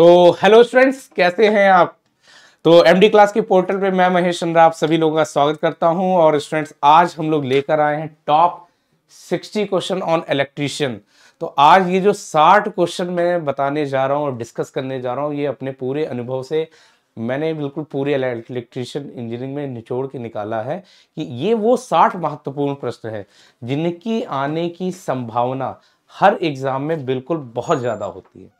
तो hello students कैसे हैं आप तो एमडी क्लास के पोर्टल पे मैं महेश चंद्रा आप सभी लोगों का स्वागत करता हूं और स्टूडेंट्स आज हम लोग लेकर आए हैं टॉप 60 क्वेश्चन ऑन इलेक्ट्रीशियन तो आज ये जो 60 क्वेश्चन मैं बताने जा रहा हूं और डिस्कस करने जा रहा हूं ये अपने पूरे अनुभव से मैंने बिल्कुल पूरे इलेक्ट्रीशियन इंजीनियरिंग में निचोड़ के निकाला है कि ये वो साठ महत्वपूर्ण प्रश्न है जिनकी आने की संभावना हर एग्ज़ाम में बिल्कुल बहुत ज़्यादा होती है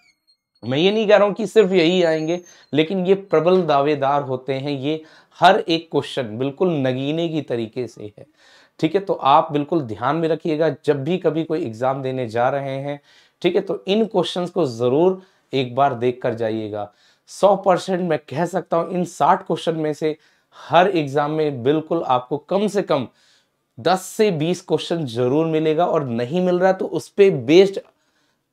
मैं ये नहीं कह रहा हूँ कि सिर्फ यही आएंगे लेकिन ये प्रबल दावेदार होते हैं ये हर एक क्वेश्चन बिल्कुल नगीने की तरीके से है ठीक है तो आप बिल्कुल ध्यान में रखिएगा जब भी कभी कोई एग्ज़ाम देने जा रहे हैं ठीक है तो इन क्वेश्चंस को ज़रूर एक बार देख कर जाइएगा सौ परसेंट मैं कह सकता हूं इन साठ क्वेश्चन में से हर एग्ज़ाम में बिल्कुल आपको कम से कम दस से बीस क्वेश्चन जरूर मिलेगा और नहीं मिल रहा तो उस पर बेस्ड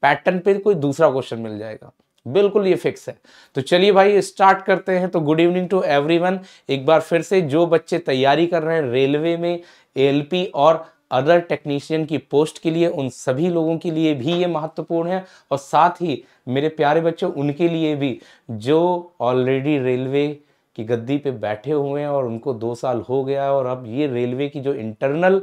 पैटर्न पे कोई दूसरा क्वेश्चन मिल जाएगा बिल्कुल ये फिक्स है तो चलिए भाई स्टार्ट करते हैं तो गुड इवनिंग टू एवरीवन एक बार फिर से जो बच्चे तैयारी कर रहे हैं रेलवे में एलपी और अदर टेक्नीशियन की पोस्ट के लिए उन सभी लोगों के लिए भी ये महत्वपूर्ण है और साथ ही मेरे प्यारे बच्चों उनके लिए भी जो ऑलरेडी रेलवे की गद्दी पे बैठे हुए हैं और उनको दो साल हो गया और अब ये रेलवे की जो इंटरनल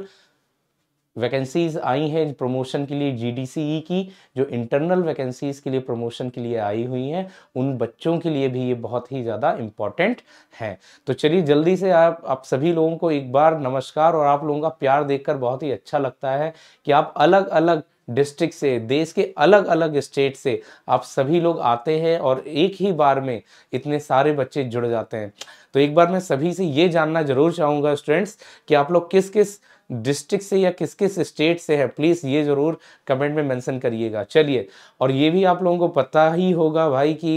वैकेंसीज आई हैं प्रमोशन के लिए जीडीसीई e की जो इंटरनल वैकेंसीज के लिए प्रमोशन के लिए आई हुई हैं उन बच्चों के लिए भी ये बहुत ही ज़्यादा इम्पॉर्टेंट है तो चलिए जल्दी से आप आप सभी लोगों को एक बार नमस्कार और आप लोगों का प्यार देखकर बहुत ही अच्छा लगता है कि आप अलग अलग डिस्ट्रिक्ट से देश के अलग अलग स्टेट से आप सभी लोग आते हैं और एक ही बार में इतने सारे बच्चे जुड़ जाते हैं तो एक बार मैं सभी से ये जानना ज़रूर चाहूँगा स्टूडेंट्स कि आप लोग किस किस डिस्ट्रिक्ट से या किस किस स्टेट से है प्लीज़ ये ज़रूर कमेंट में मेंशन करिएगा चलिए और ये भी आप लोगों को पता ही होगा भाई कि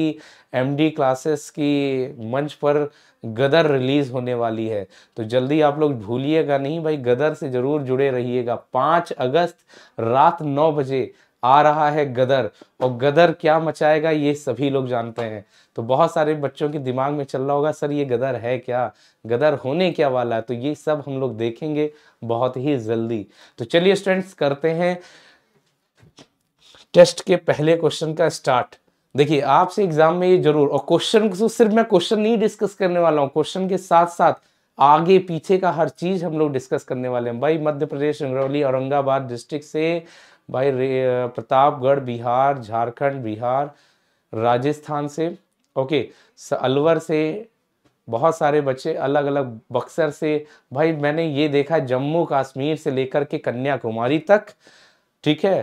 एमडी क्लासेस की मंच पर गदर रिलीज़ होने वाली है तो जल्दी आप लोग भूलिएगा नहीं भाई गदर से ज़रूर जुड़े रहिएगा पाँच अगस्त रात नौ बजे आ रहा है गदर और गदर क्या मचाएगा ये सभी लोग जानते हैं तो बहुत सारे बच्चों के दिमाग में चल रहा होगा सर ये गदर है क्या गदर होने क्या वाला है तो ये सब हम लोग देखेंगे बहुत ही जल्दी तो चलिए स्टूडेंट्स करते हैं टेस्ट के पहले क्वेश्चन का स्टार्ट देखिए आपसे एग्जाम में ये जरूर और क्वेश्चन सिर्फ मैं क्वेश्चन नहीं डिस्कस करने वाला हूँ क्वेश्चन के साथ साथ आगे पीछे का हर चीज़ हम लोग डिस्कस करने वाले हैं भाई मध्य प्रदेश सिंगरौली औरंगाबाद डिस्ट्रिक्ट से भाई प्रतापगढ़ बिहार झारखंड बिहार राजस्थान से ओके अलवर से बहुत सारे बच्चे अलग अलग बक्सर से भाई मैंने ये देखा जम्मू कश्मीर से लेकर के कन्याकुमारी तक ठीक है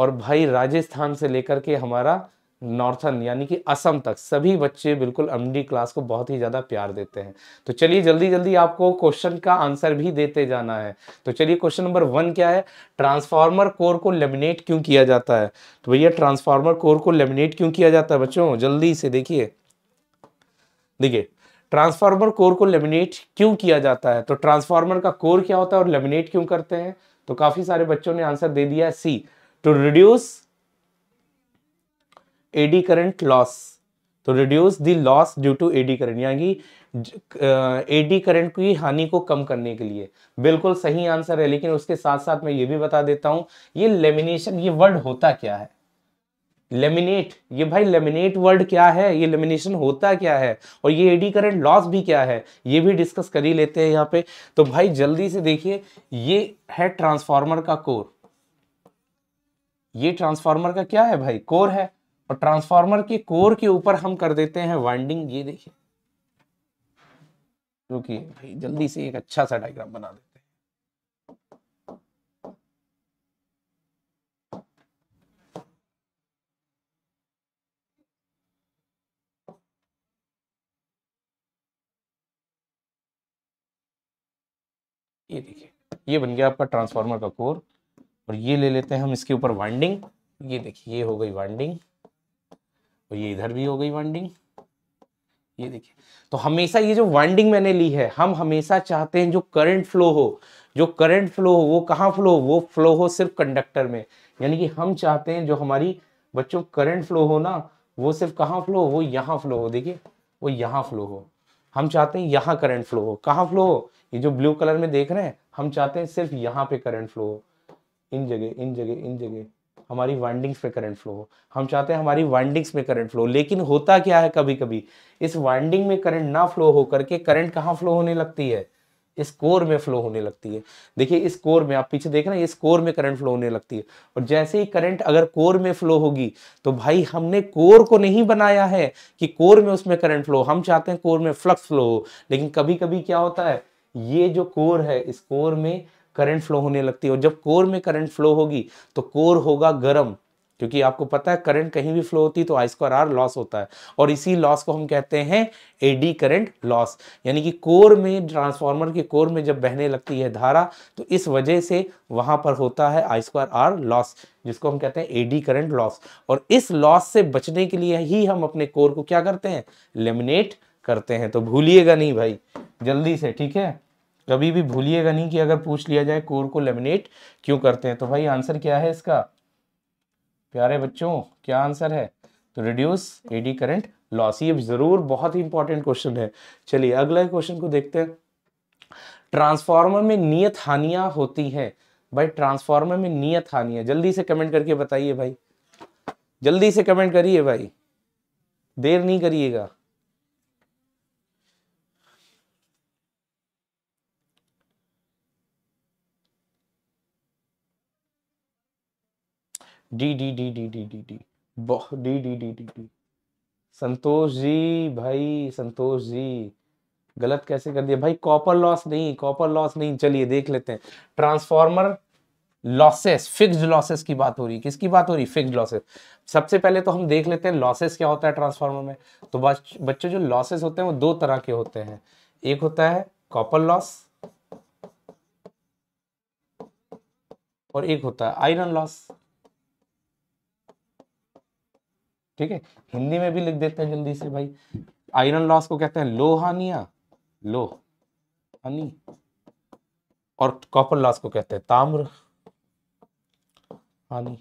और भाई राजस्थान से लेकर के हमारा नॉर्थन यानी कि असम तक सभी बच्चे बिल्कुल एम क्लास को बहुत ही ज़्यादा प्यार देते हैं तो चलिए जल्दी जल्दी आपको क्वेश्चन का आंसर भी देते जाना है तो चलिए क्वेश्चन नंबर वन क्या है ट्रांसफार्मर कोर को लेमिनेट क्यों किया जाता है तो भैया ट्रांसफार्मर कोर को लेमिनेट क्यों किया जाता है बच्चों जल्दी से देखिए देखिए ट्रांसफार्मर कोर को लेमिनेट क्यों किया जाता है तो ट्रांसफार्मर का कोर क्या होता है और लेमिनेट क्यों करते हैं तो काफ़ी सारे बच्चों ने आंसर दे दिया है C to reduce eddy current loss तो reduce the loss due to eddy current यानी एडी करंट की हानि को कम करने के लिए बिल्कुल सही आंसर है लेकिन उसके साथ साथ मैं ये भी बता देता हूं ये लेमिनेशन ये वर्ड होता क्या है लेमिनेट ये भाई लेमिनेट वर्ड क्या है ये लेमिनेशन होता क्या है और ये एडी करंट लॉस भी क्या है ये भी डिस्कस कर ही लेते हैं यहाँ पे तो भाई जल्दी से देखिए ये है ट्रांसफार्मर का कोर ये ट्रांसफार्मर का क्या है भाई कोर है और ट्रांसफार्मर के कोर के ऊपर हम कर देते हैं वाइंडिंग ये देखिए क्योंकि भाई जल्दी से एक अच्छा सा डायग्राम बना देते हैं ये देखिए ये बन गया आपका ट्रांसफार्मर का कोर और ये ले लेते हैं हम इसके ऊपर वाइंडिंग ये देखिए ये हो गई वाइंडिंग और ये इधर भी हो गई वाइंडिंग ये देखिए तो हमेशा ये जो वाइंडिंग मैंने ली है हम हमेशा चाहते हैं जो करंट फ्लो हो जो करंट फ्लो हो वो कहाँ फ्लो हो वो फ्लो हो सिर्फ कंडक्टर में यानी कि हम चाहते हैं जो हमारी बच्चों करंट फ्लो हो ना वो सिर्फ कहाँ फ्लो हो वो यहाँ फ्लो हो देखिए वो यहाँ फ्लो हो हम चाहते हैं यहाँ करंट फ्लो हो कहाँ फ्लो हो ये जो ब्लू कलर में देख रहे हैं हम चाहते हैं सिर्फ यहाँ पे करंट फ्लो हो इन जगह इन जगह इन जगह हमारी वाइंडिंग्स पे करंट फ्लो हो हम चाहते हैं हमारी वाइंडिंग्स में करंट फ्लो लेकिन होता क्या है कभी कभी इस वाइंडिंग में करंट ना फ्लो हो करके करंट कहाँ फ्लो होने लगती है इस कोर में फ्लो होने लगती है देखिए इस कोर में आप पीछे देख रहे हैं इस कोर में करंट फ्लो होने लगती है और जैसे ही करंट अगर कोर में फ्लो होगी तो भाई हमने कोर को नहीं बनाया है कि कोर में उसमें करंट फ्लो हम चाहते हैं कोर में फ्लक्स फ्लो हो लेकिन कभी कभी क्या होता है ये जो कोर है इस कोर में करंट फ्लो होने लगती है और जब कोर में करंट फ्लो होगी तो कोर होगा गर्म क्योंकि आपको पता है करंट कहीं भी फ्लो होती है तो आई स्क्वायर आर लॉस होता है और इसी लॉस को हम कहते हैं एडी करंट लॉस यानी कि कोर में ट्रांसफार्मर के कोर में जब बहने लगती है धारा तो इस वजह से वहां पर होता है आई स्क्वायर आर लॉस जिसको हम कहते हैं एडी करंट लॉस और इस लॉस से बचने के लिए ही हम अपने कोर को क्या करते हैं लेमिनेट करते हैं तो भूलिएगा नहीं भाई जल्दी से ठीक है कभी भी भूलिएगा नहीं कि अगर पूछ लिया जाए कोर को लेमिनेट क्यों करते हैं तो भाई आंसर क्या है इसका प्यारे बच्चों क्या आंसर है तो रिड्यूस एडी करंट लॉस ये जरूर बहुत ही इंपॉर्टेंट क्वेश्चन है चलिए अगला क्वेश्चन को देखते हैं ट्रांसफार्मर में नियत हानियां होती हैं भाई ट्रांसफार्मर में नियत हानियां जल्दी से कमेंट करके बताइए भाई जल्दी से कमेंट करिए भाई देर नहीं करिएगा D D D D D D D D D D D D Santosh ji भाई संतोष जी गलत कैसे कर दिया भाई कॉपर लॉस नहीं कॉपर लॉस नहीं चलिए देख लेते हैं ट्रांसफॉर्मर लॉसेस फिक्स्ड लॉसेस की बात हो रही किसकी बात हो रही फिक्स्ड लॉसेस सबसे पहले तो हम देख लेते हैं लॉसेस क्या होता है ट्रांसफार्मर में तो बच्चों जो लॉसेस होते हैं वो दो तरह के होते हैं एक होता है कॉपर लॉस और एक होता है आयरन लॉस ठीक है हिंदी में भी लिख देते हैं जल्दी से भाई आयरन लॉस को कहते हैं लोहानिया लो हनी और कॉपर लॉस को कहते हैं ताम्र हानि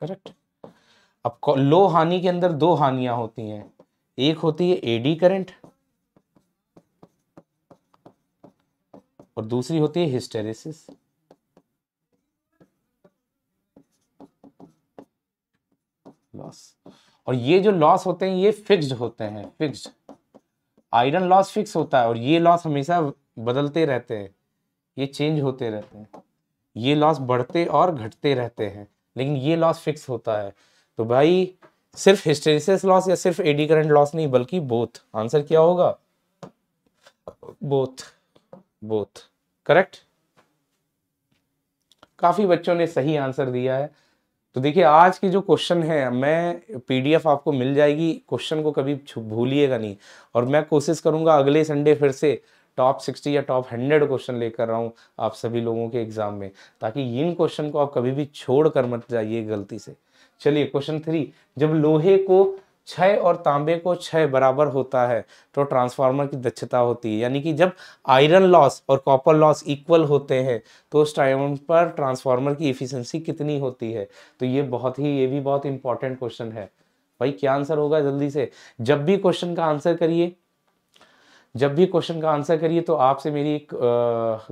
करेक्ट अब लो हानि के अंदर दो हानियां होती हैं एक होती है एडी करंट और दूसरी होती है हिस्टेरेसिस लॉस और ये जो लॉस होते हैं ये फिक्स्ड होते हैं फिक्स्ड आयरन लॉस फिक्स होता है और ये लॉस हमेशा बदलते रहते हैं ये चेंज होते रहते हैं ये लॉस बढ़ते और घटते रहते हैं लेकिन ये लॉस फिक्स होता है तो भाई सिर्फ हिस्टेरिस लॉस या सिर्फ एडी करंट लॉस नहीं बल्कि बोथ आंसर क्या होगा बोथ बोथ करेक्ट काफी बच्चों ने सही आंसर दिया है तो देखिए आज की जो क्वेश्चन है मैं पीडीएफ आपको मिल जाएगी क्वेश्चन को कभी भूलिएगा नहीं और मैं कोशिश करूंगा अगले संडे फिर से टॉप सिक्सटी या टॉप हंड्रेड क्वेश्चन लेकर आऊँ आप सभी लोगों के एग्जाम में ताकि इन क्वेश्चन को आप कभी भी छोड़ कर मत जाइए गलती से चलिए क्वेश्चन थ्री जब लोहे को क्षय और तांबे को क्षय बराबर होता है तो ट्रांसफार्मर की दक्षता होती है यानी कि जब आयरन लॉस और कॉपर लॉस इक्वल होते हैं तो उस टाइम पर ट्रांसफार्मर की इफ़िशेंसी कितनी होती है तो ये बहुत ही ये भी बहुत इंपॉर्टेंट क्वेश्चन है भाई क्या आंसर होगा जल्दी से जब भी क्वेश्चन का आंसर करिए जब भी क्वेश्चन का आंसर करिए तो आपसे मेरी एक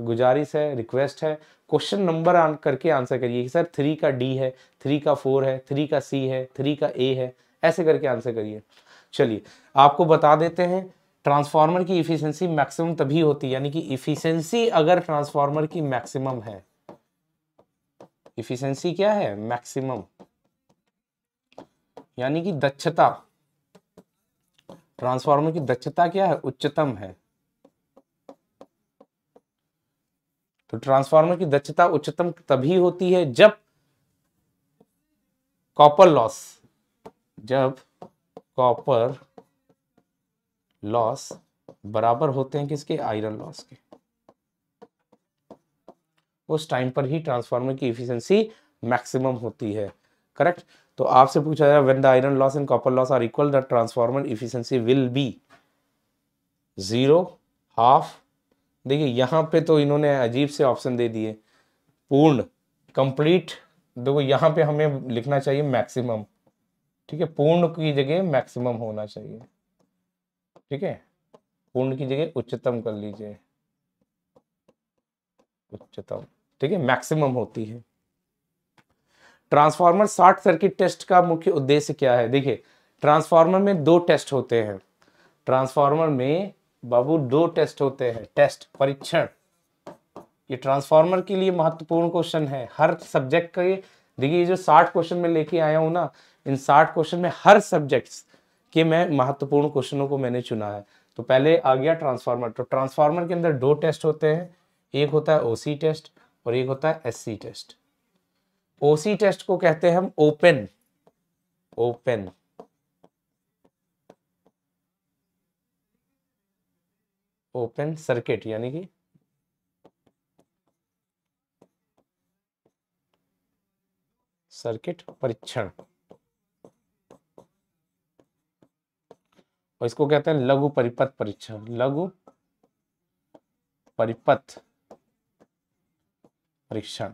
गुजारिश है रिक्वेस्ट है क्वेश्चन नंबर करके आंसर करिए सर थ्री का डी है थ्री का फोर है थ्री का सी है थ्री का ए है ऐसे करके आंसर करिए चलिए आपको बता देते हैं ट्रांसफार्मर की इफिशियंसी मैक्सिमम तभी होती है यानी कि इफिशियंसी अगर ट्रांसफार्मर की मैक्सिमम है इफिशियंसी क्या है मैक्सिमम यानी कि दक्षता ट्रांसफार्मर की दक्षता क्या है उच्चतम है तो ट्रांसफार्मर की दक्षता उच्चतम तभी होती है जब कॉपर लॉस जब कॉपर लॉस बराबर होते हैं किसके आयरन लॉस के उस टाइम पर ही ट्रांसफार्मर की इफिशियंसी मैक्सिमम होती है करेक्ट तो आपसे पूछा जाए when the iron loss and copper loss are equal the transformer efficiency will be zero half देखिए यहां पे तो इन्होंने अजीब से ऑप्शन दे दिए पूर्ण कंप्लीट देखो यहां पे हमें लिखना चाहिए मैक्सिमम ठीक है पूर्ण की जगह मैक्सिमम होना चाहिए ठीक है पूर्ण की जगह उच्चतम कर लीजिए उच्चतम ठीक है मैक्सिमम होती है ट्रांसफार्मर शॉर्ट सर्किट टेस्ट का मुख्य उद्देश्य क्या है देखिए ट्रांसफार्मर में दो टेस्ट होते हैं ट्रांसफार्मर में बाबू दो टेस्ट होते हैं टेस्ट परीक्षण ये ट्रांसफार्मर के लिए महत्वपूर्ण क्वेश्चन है हर सब्जेक्ट का ये देखिए ये जो साठ क्वेश्चन में लेके आया हूँ ना इन साठ क्वेश्चन में हर सब्जेक्ट्स के मैं महत्वपूर्ण क्वेश्चनों को मैंने चुना है तो पहले आ गया ट्रांसफार्मर तो ट्रांसफार्मर के अंदर दो टेस्ट होते हैं एक होता है ओसी टेस्ट और एक होता है एससी टेस्ट ओसी टेस्ट को कहते हैं हम ओपन ओपन ओपन सर्किट यानी कि सर्किट परीक्षण और इसको कहते हैं लघु परिपथ परीक्षण लघु परिपथ परीक्षण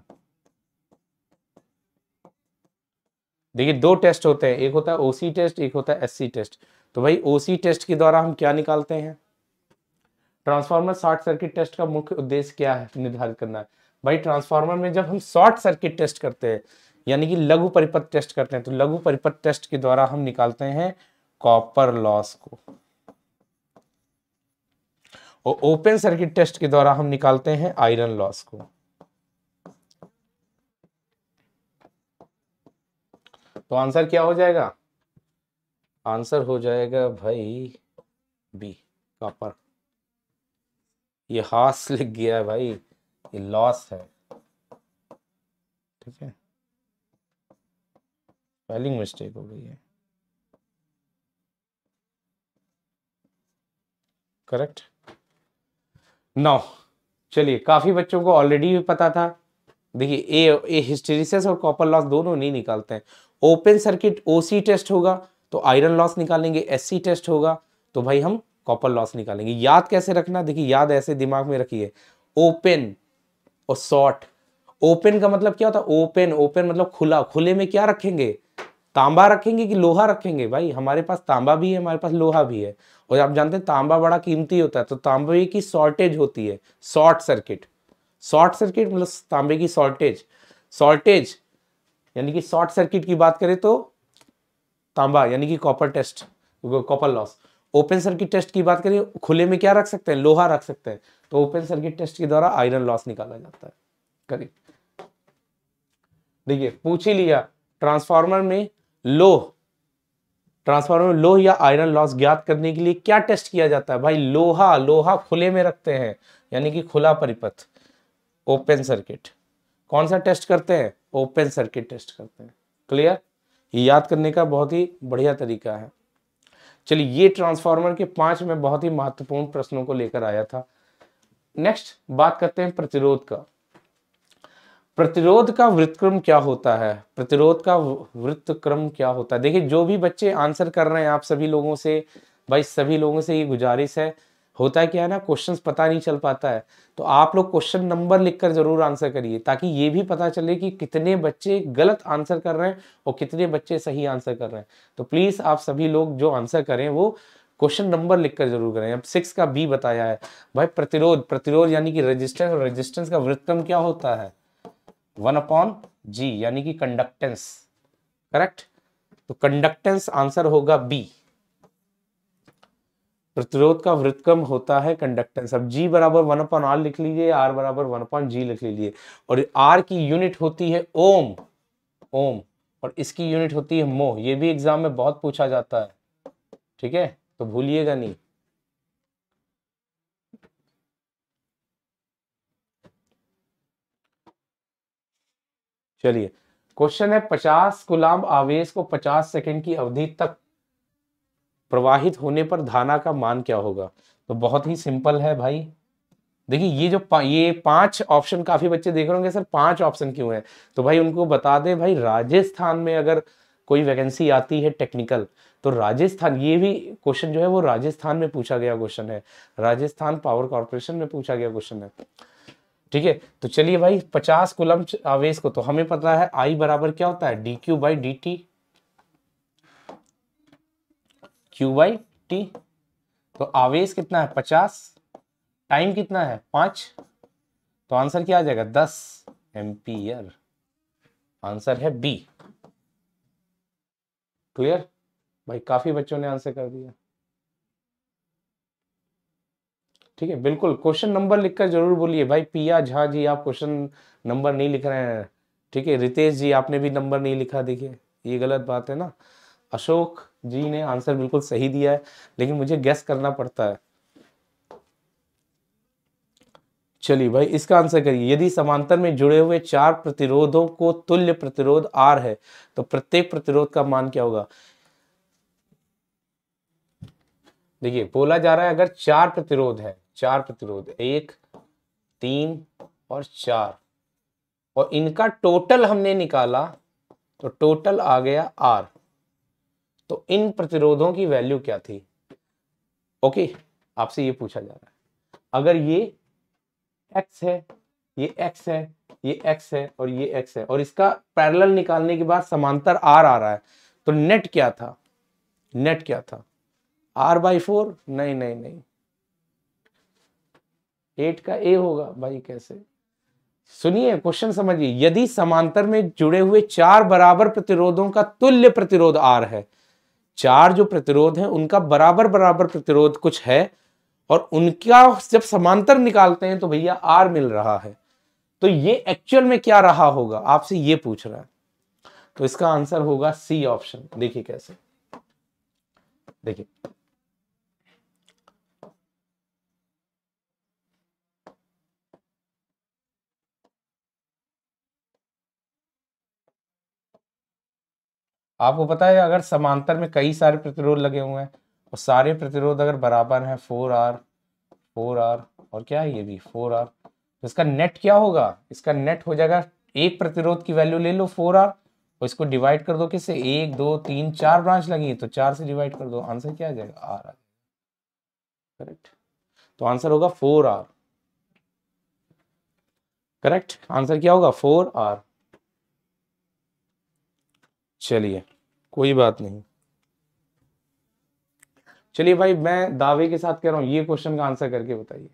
देखिए दो टेस्ट होते हैं एक होता है ओसी टेस्ट एक होता है एससी टेस्ट तो भाई ओसी टेस्ट के द्वारा हम क्या निकालते हैं ट्रांसफार्मर शॉर्ट सर्किट टेस्ट का मुख्य उद्देश्य क्या है निर्धारित करना है भाई ट्रांसफार्मर में जब हम शॉर्ट सर्किट टेस्ट करते हैं यानी कि लघु परिपथ टेस्ट करते हैं तो लघु परिपथ टेस्ट के द्वारा हम निकालते हैं कॉपर लॉस को और ओपन सर्किट टेस्ट के द्वारा हम निकालते हैं आयरन लॉस को तो आंसर क्या हो जाएगा आंसर हो जाएगा भाई बी कॉपर ये हास लिख गया भाई ये लॉस है ठीक है स्पेलिंग मिस्टेक हो गई है करेक्ट नौ चलिए काफ़ी बच्चों को ऑलरेडी भी पता था देखिए ए ए हिस्टेरिसिस और कॉपर लॉस दोनों नहीं निकालते हैं ओपन सर्किट ओसी टेस्ट होगा तो आयरन लॉस निकालेंगे एससी टेस्ट होगा तो भाई हम कॉपर लॉस निकालेंगे याद कैसे रखना देखिए याद ऐसे दिमाग में रखिए ओपन और शॉर्ट ओपन का मतलब क्या होता है ओपन ओपन मतलब खुला खुले में क्या रखेंगे तांबा रखेंगे कि लोहा रखेंगे भाई हमारे पास तांबा भी है हमारे पास लोहा भी है और आप जानते हैं तांबा बड़ा कीमती होता है तो तांबे की शॉर्टेज होती है शॉर्ट सर्किट शॉर्ट सर्किट मतलब तांबे की शॉर्टेज शॉर्टेज यानी कि शॉर्ट सर्किट की बात करें तो तांबा यानी कि copper test copper loss open circuit test की बात करें खुले में क्या रख सकते हैं लोहा रख सकते हैं तो ओपन सर्किट टेस्ट के द्वारा आयरन लॉस निकाला जाता है करेक्ट देखिए पूछ ही लिया ट्रांसफार्मर में लोह ट्रांसफार्मर में लोह या आयरन लॉस ज्ञात करने के लिए क्या टेस्ट किया जाता है भाई लोहा लोहा खुले में रखते हैं यानी कि खुला परिपथ ओपन सर्किट कौन सा टेस्ट करते हैं ओपन सर्किट टेस्ट करते हैं क्लियर ये याद करने का बहुत ही बढ़िया तरीका है चलिए ये ट्रांसफार्मर के पांच में बहुत ही महत्वपूर्ण प्रश्नों को लेकर आया था नेक्स्ट बात करते हैं प्रतिरोध का प्रतिरोध का वृत्तक्रम क्या होता है प्रतिरोध का वृत्तक्रम क्या होता है देखिए जो भी बच्चे आंसर कर रहे हैं आप सभी लोगों से भाई सभी लोगों से ये गुजारिश है होता है क्या है ना क्वेश्चन पता नहीं चल पाता है तो आप लोग क्वेश्चन नंबर लिखकर जरूर आंसर करिए ताकि ये भी पता चले कि कितने बच्चे गलत आंसर कर रहे हैं और कितने बच्चे सही आंसर कर रहे हैं तो प्लीज़ आप सभी लोग जो आंसर करें वो क्वेश्चन नंबर लिखकर जरूर करें अब सिक्स का बी बताया है भाई प्रतिरोध प्रतिरोध यानी कि रजिस्टर और रजिस्टेंस का वृत्तम क्या होता है वन अपॉन जी यानी कि कंडक्टेंस करेक्ट तो कंडक्टेंस आंसर होगा बी प्रतिरोध का वृत्तकम होता है कंडक्टेंस अब जी बराबर वन अपॉन आर लिख लीजिए आर बराबर वन अपॉन जी लिख लीजिए और आर की यूनिट होती है ओम ओम और इसकी यूनिट होती है मो ये भी एग्जाम में बहुत पूछा जाता है ठीक है तो भूलिएगा नहीं चलिए क्वेश्चन है पचास गुलाम आवेश को पचास सेकेंड की अवधि तक प्रवाहित होने पर धाना का मान क्या होगा तो बहुत ही सिंपल है भाई देखिए ये जो पा, ये पांच ऑप्शन काफी बच्चे देख रहे होंगे सर पांच ऑप्शन क्यों है तो भाई उनको बता दें भाई राजस्थान में अगर कोई वैकेंसी आती है टेक्निकल तो राजस्थान ये भी क्वेश्चन जो है वो राजस्थान में पूछा गया क्वेश्चन है राजस्थान पावर कॉर्पोरेशन में पूछा गया क्वेश्चन है ठीक है तो चलिए भाई पचास कुलम आवेश को तो हमें पता है आई बराबर क्या होता है D Q by D T Q by T तो आवेश कितना है पचास टाइम कितना है पांच तो आंसर क्या आ जाएगा दस एम्पियर आंसर है बी क्लियर भाई काफी बच्चों ने आंसर कर दिया ठीक है बिल्कुल क्वेश्चन नंबर लिखकर जरूर बोलिए भाई पिया झा जी आप क्वेश्चन नंबर नहीं लिख रहे हैं ठीक है रितेश जी आपने भी नंबर नहीं लिखा देखिए ये गलत बात है ना अशोक जी ने आंसर बिल्कुल सही दिया है लेकिन मुझे गैस करना पड़ता है चलिए भाई इसका आंसर करिए यदि समांतर में जुड़े हुए चार प्रतिरोधों को तुल्य प्रतिरोध आर है तो प्रत्येक प्रतिरोध का मान क्या होगा देखिए बोला जा रहा है अगर चार प्रतिरोध है चार प्रतिरोध एक तीन और चार और इनका टोटल हमने निकाला तो टोटल आ गया आर तो इन प्रतिरोधों की वैल्यू क्या थी ओके आपसे ये पूछा जा रहा है अगर ये एक्स है ये एक्स है ये एक्स है और ये एक्स है और इसका पैरेलल निकालने के बाद समांतर आर आ रहा है तो नेट क्या था नेट क्या था आर बाई फोर नहीं नहीं नहीं एट का ए होगा भाई कैसे सुनिए क्वेश्चन समझिए यदि समांतर में जुड़े हुए चार बराबर प्रतिरोधों का तुल्य प्रतिरोध आर है चार जो प्रतिरोध हैं उनका बराबर बराबर प्रतिरोध कुछ है और उनका जब समांतर निकालते हैं तो भैया आर मिल रहा है तो ये एक्चुअल में क्या रहा होगा आपसे ये पूछ रहा है तो इसका आंसर होगा सी ऑप्शन देखिए कैसे देखिए आपको पता है अगर समांतर में कई सारे प्रतिरोध लगे हुए हैं और सारे प्रतिरोध अगर बराबर हैं फोर आर फोर आर और क्या है ये भी फोर आर तो इसका नेट क्या होगा इसका नेट हो जाएगा एक प्रतिरोध की वैल्यू ले लो फोर आर और इसको डिवाइड कर दो किससे एक दो तीन चार ब्रांच लगी है तो चार से डिवाइड कर दो आंसर क्या आ जाएगा आर आर करेक्ट तो आंसर होगा फोर आर करेक्ट आंसर क्या होगा फोर आर चलिए कोई बात नहीं चलिए भाई मैं दावे के साथ कह रहा हूँ ये क्वेश्चन का आंसर करके बताइए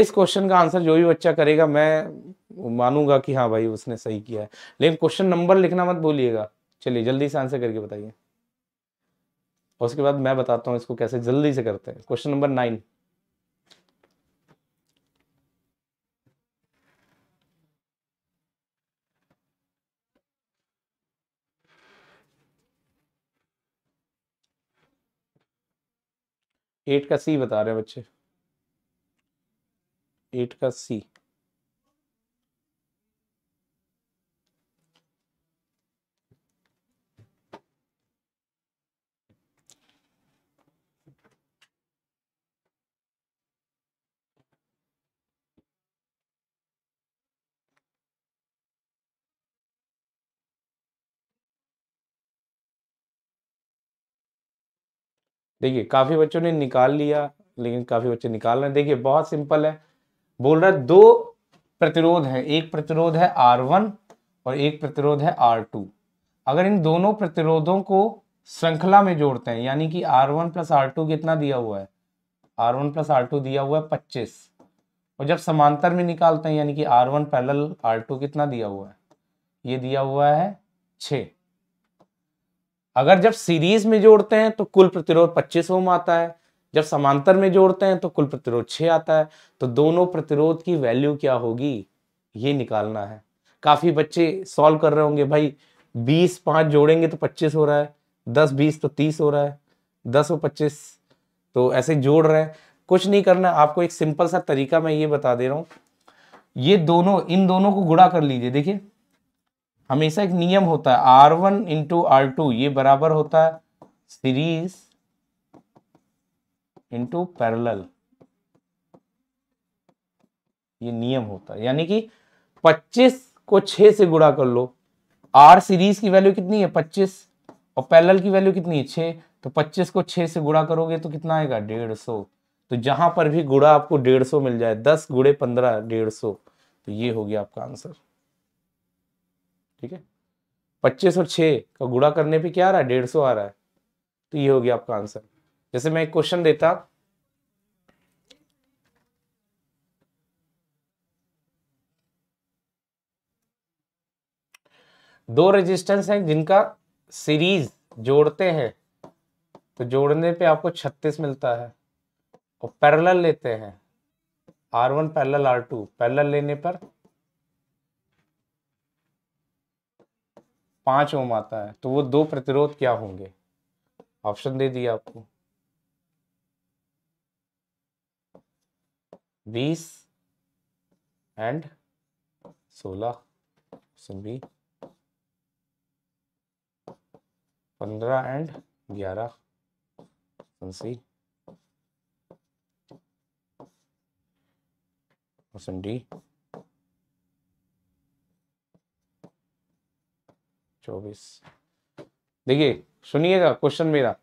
इस क्वेश्चन का आंसर जो भी बच्चा करेगा मैं मानूंगा कि हाँ भाई उसने सही किया है लेकिन क्वेश्चन नंबर लिखना मत बोलिएगा चलिए जल्दी से आंसर करके बताइए और उसके बाद मैं बताता हूँ इसको कैसे जल्दी से करते हैं क्वेश्चन नंबर नाइन एट का सी बता रहे हैं बच्चे एट का सी देखिए काफ़ी बच्चों ने निकाल लिया लेकिन काफ़ी बच्चे निकाल रहे देखिए बहुत सिंपल है बोल रहा है दो प्रतिरोध है एक प्रतिरोध है आर वन और एक प्रतिरोध है आर टू अगर इन दोनों प्रतिरोधों को श्रृंखला में जोड़ते हैं यानी कि R one plus R two कितना दिया हुआ है R one plus R two दिया हुआ है पच्चीस और जब समांतर में निकालते हैं यानी कि R one parallel R two कितना दिया हुआ है ये दिया हुआ है छः अगर जब सीरीज में जोड़ते हैं तो कुल प्रतिरोध पच्चीस ओम आता है जब समांतर में जोड़ते हैं तो कुल प्रतिरोध छः आता है तो दोनों प्रतिरोध की वैल्यू क्या होगी ये निकालना है काफ़ी बच्चे सॉल्व कर रहे होंगे भाई बीस पाँच जोड़ेंगे तो पच्चीस हो रहा है दस बीस तो तीस हो रहा है दस और पच्चीस तो ऐसे जोड़ रहे हैं कुछ नहीं करना आपको एक सिंपल सा तरीका मैं ये बता दे रहा हूँ ये दोनों इन दोनों को गुड़ा कर लीजिए देखिए हमेशा एक नियम होता है R one into R two ये बराबर होता है सीरीज इंटू पैरल ये नियम होता है यानी कि 25 को 6 से गुणा कर लो आर सीरीज की वैल्यू कितनी है 25 और पैरल की वैल्यू कितनी है 6 तो 25 को 6 से गुणा करोगे तो कितना आएगा डेढ़ सौ तो जहां पर भी गुड़ा आपको डेढ़ सौ मिल जाए दस गुड़े पंद्रह डेढ़ सौ तो ये हो गया आपका आंसर ठीक है पच्चीस और छः का गुड़ा करने पे क्या आ रहा है डेढ़ सौ आ रहा है तो ये हो गया आपका आंसर जैसे मैं एक क्वेश्चन देता दो रेजिस्टेंस हैं जिनका सीरीज जोड़ते हैं तो जोड़ने पे आपको छत्तीस मिलता है और पैरेलल लेते हैं R one parallel R two parallel लेने पर पांच ओम आता है तो वो दो प्रतिरोध क्या होंगे ऑप्शन दे दिया आपको बीस एंड सोलह ऑप्शन बी पंद्रह एंड ग्यारह ऑप्शन सी ऑप्शन डी चौबीस देखिए सुनिएगा क्वेश्चन मेरा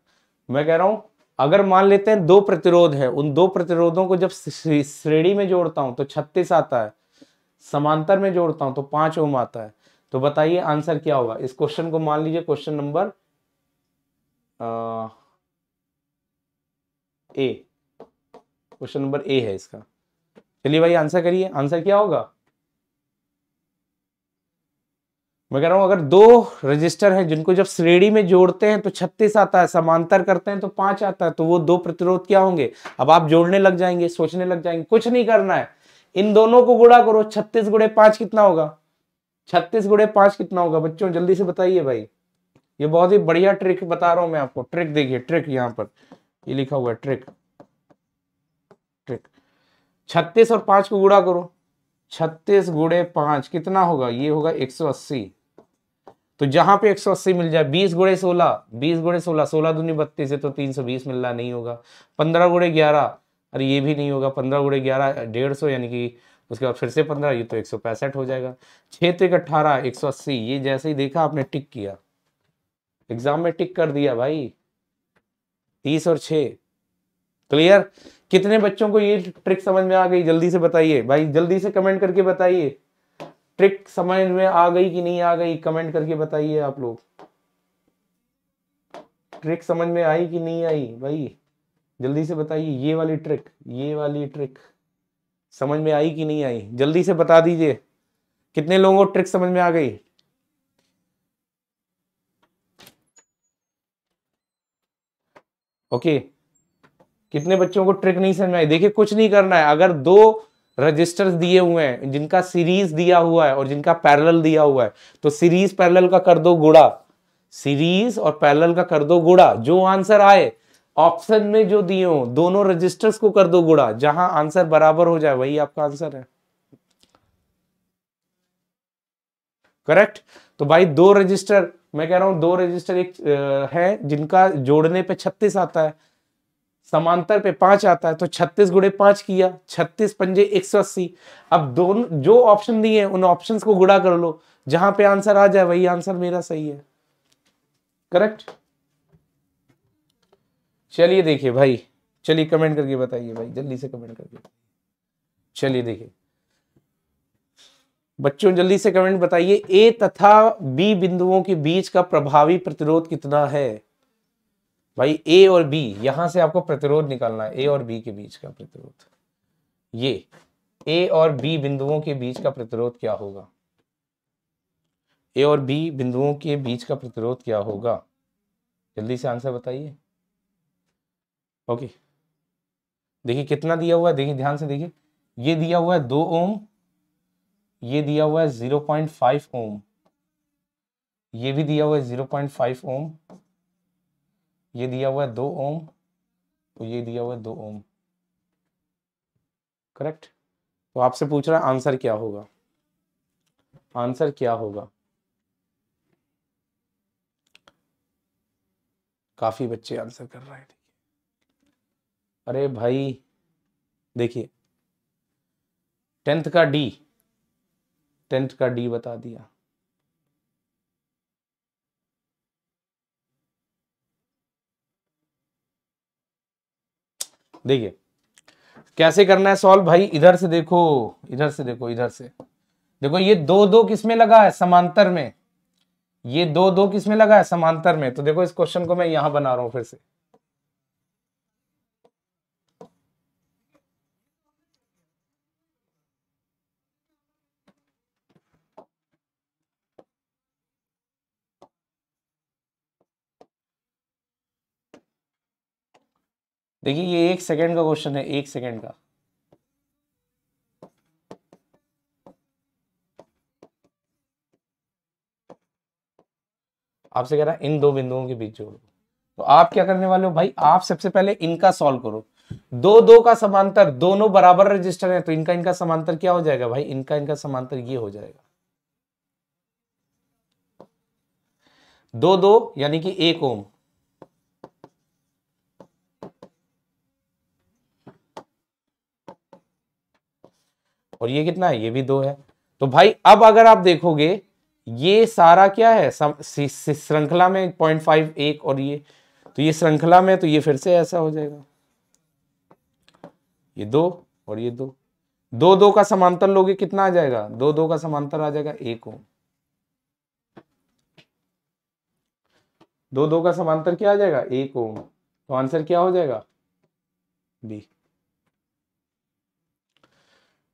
मैं कह रहा हूं अगर मान लेते हैं दो प्रतिरोध है उन दो प्रतिरोधों को जब श्रेणी में जोड़ता हूं तो छत्तीस आता है समांतर में जोड़ता हूं तो पांच ओम आता है तो बताइए आंसर क्या होगा इस क्वेश्चन को मान लीजिए question number A question number A है इसका चलिए भाई आंसर करिए आंसर क्या होगा मैं कह रहा हूं अगर दो रजिस्टर हैं जिनको जब श्रेणी में जोड़ते हैं तो छत्तीस आता है समांतर करते हैं तो पांच आता है तो वो दो प्रतिरोध क्या होंगे अब आप जोड़ने लग जाएंगे सोचने लग जाएंगे कुछ नहीं करना है इन दोनों को गुड़ा करो छत्तीस गुड़े पांच कितना होगा छत्तीस गुड़े पांच कितना होगा बच्चों जल्दी से बताइए भाई ये बहुत ही बढ़िया ट्रिक बता रहा हूं मैं आपको ट्रिक देखिए ट्रिक यहाँ पर ये लिखा हुआ है ट्रिक ट्रिक छत्तीस और पांच को गुड़ा करो छत्तीस गुड़े पांच कितना होगा ये होगा एक सौ अस्सी तो जहां पे 180 मिल जाए 20 गुड़े सोलह बीस गुड़े सोलह सोलह दूनी बत्तीस है तो 320 मिल रहा नहीं होगा 15 गुड़े 11 अरे ये भी नहीं होगा 15 गुड़े ग्यारह डेढ़ सौ यानी कि उसके बाद फिर से 15 ये तो एक हो जाएगा छः तो एक अट्ठारह एक ये जैसे ही देखा आपने टिक किया एग्जाम में टिक कर दिया भाई तीस और छ क्लियर कितने बच्चों को ये ट्रिक समझ में आ गई जल्दी से बताइए भाई जल्दी से कमेंट करके बताइए ट्रिक समझ में आ गई कि नहीं आ गई कमेंट करके बताइए आप लोग ट्रिक समझ में आई कि नहीं आई भाई जल्दी से बताइए ये वाली ट्रिक ये वाली ट्रिक समझ में आई कि नहीं आई जल्दी से बता दीजिए कितने लोगों को ट्रिक समझ में आ गई ओके कितने बच्चों को ट्रिक नहीं समझ में आई देखिए कुछ नहीं करना है अगर दो रजिस्टर्स दिए हुए हैं जिनका सीरीज दिया हुआ है और जिनका पैरेलल दिया हुआ है तो सीरीज पैरेलल का कर दो गुड़ा सीरीज और पैरेलल का कर दो गुड़ा जो आंसर आए ऑप्शन में जो दिए हो दोनों रजिस्टर्स को कर दो गुड़ा जहां आंसर बराबर हो जाए वही आपका आंसर है करेक्ट तो भाई दो रजिस्टर मैं कह रहा हूं दो रजिस्टर एक है जिनका जोड़ने पे छत्तीस आता है समांतर पे पांच आता है तो छत्तीस गुड़े पांच किया छत्तीस पंजे एक सौ अस्सी अब दोनों जो ऑप्शन दिए हैं उन ऑप्शन को गुड़ा कर लो जहां पे आंसर आ जाए वही आंसर मेरा सही है करेक्ट चलिए देखिए भाई चलिए कमेंट करके बताइए भाई जल्दी से कमेंट करके चलिए देखिए बच्चों जल्दी से कमेंट बताइए ए तथा बी बिंदुओं के बीच का प्रभावी प्रतिरोध कितना है भाई ए और बी यहां से आपको प्रतिरोध निकालना है ए और बी के बीच का प्रतिरोध ये ए और बी बिंदुओं के बीच का प्रतिरोध क्या होगा ए और बी बिंदुओं के बीच का प्रतिरोध क्या होगा जल्दी से आंसर बताइए ओके देखिए कितना दिया हुआ है देखिए ध्यान से देखिए ये दिया हुआ है दो ओम ये दिया हुआ है जीरो पॉइंट फाइव ओम ये भी दिया हुआ है जीरो पॉइंट फाइव ओम ये दिया हुआ है दो ओम तो ये दिया हुआ है दो ओम करेक्ट तो आपसे पूछ रहा है आंसर क्या होगा आंसर क्या होगा काफी बच्चे आंसर कर रहे हैं अरे भाई देखिए टेंथ का डी टेंथ का डी बता दिया देखिए कैसे करना है सॉल्व भाई इधर से देखो इधर से देखो इधर से देखो ये दो दो किसमें लगा है समांतर में ये दो दो किसमें लगा है समांतर में तो देखो इस क्वेश्चन को मैं यहां बना रहा हूं फिर से देखिए ये एक सेकंड का क्वेश्चन है एक सेकंड का आपसे कह रहा है इन दो बिंदुओं के बीच जोड़ो तो आप क्या करने वाले हो भाई आप सबसे पहले इनका सॉल्व करो दो दो का समांतर दोनों बराबर रजिस्टर है तो इनका इनका समांतर क्या हो जाएगा भाई इनका इनका समांतर ये हो जाएगा दो दो यानी कि एक ओम और ये कितना है ये भी दो है तो भाई अब अगर आप देखोगे ये सारा क्या है श्रृंखला में पॉइंट फाइव एक और ये तो ये श्रृंखला में तो ये फिर से ऐसा हो जाएगा ये दो और ये दो दो दो का समांतर लोगे कितना आ जाएगा दो दो का समांतर आ जाएगा एक ओम दो दो का समांतर क्या आ जाएगा एक ओम तो आंसर क्या हो जाएगा बी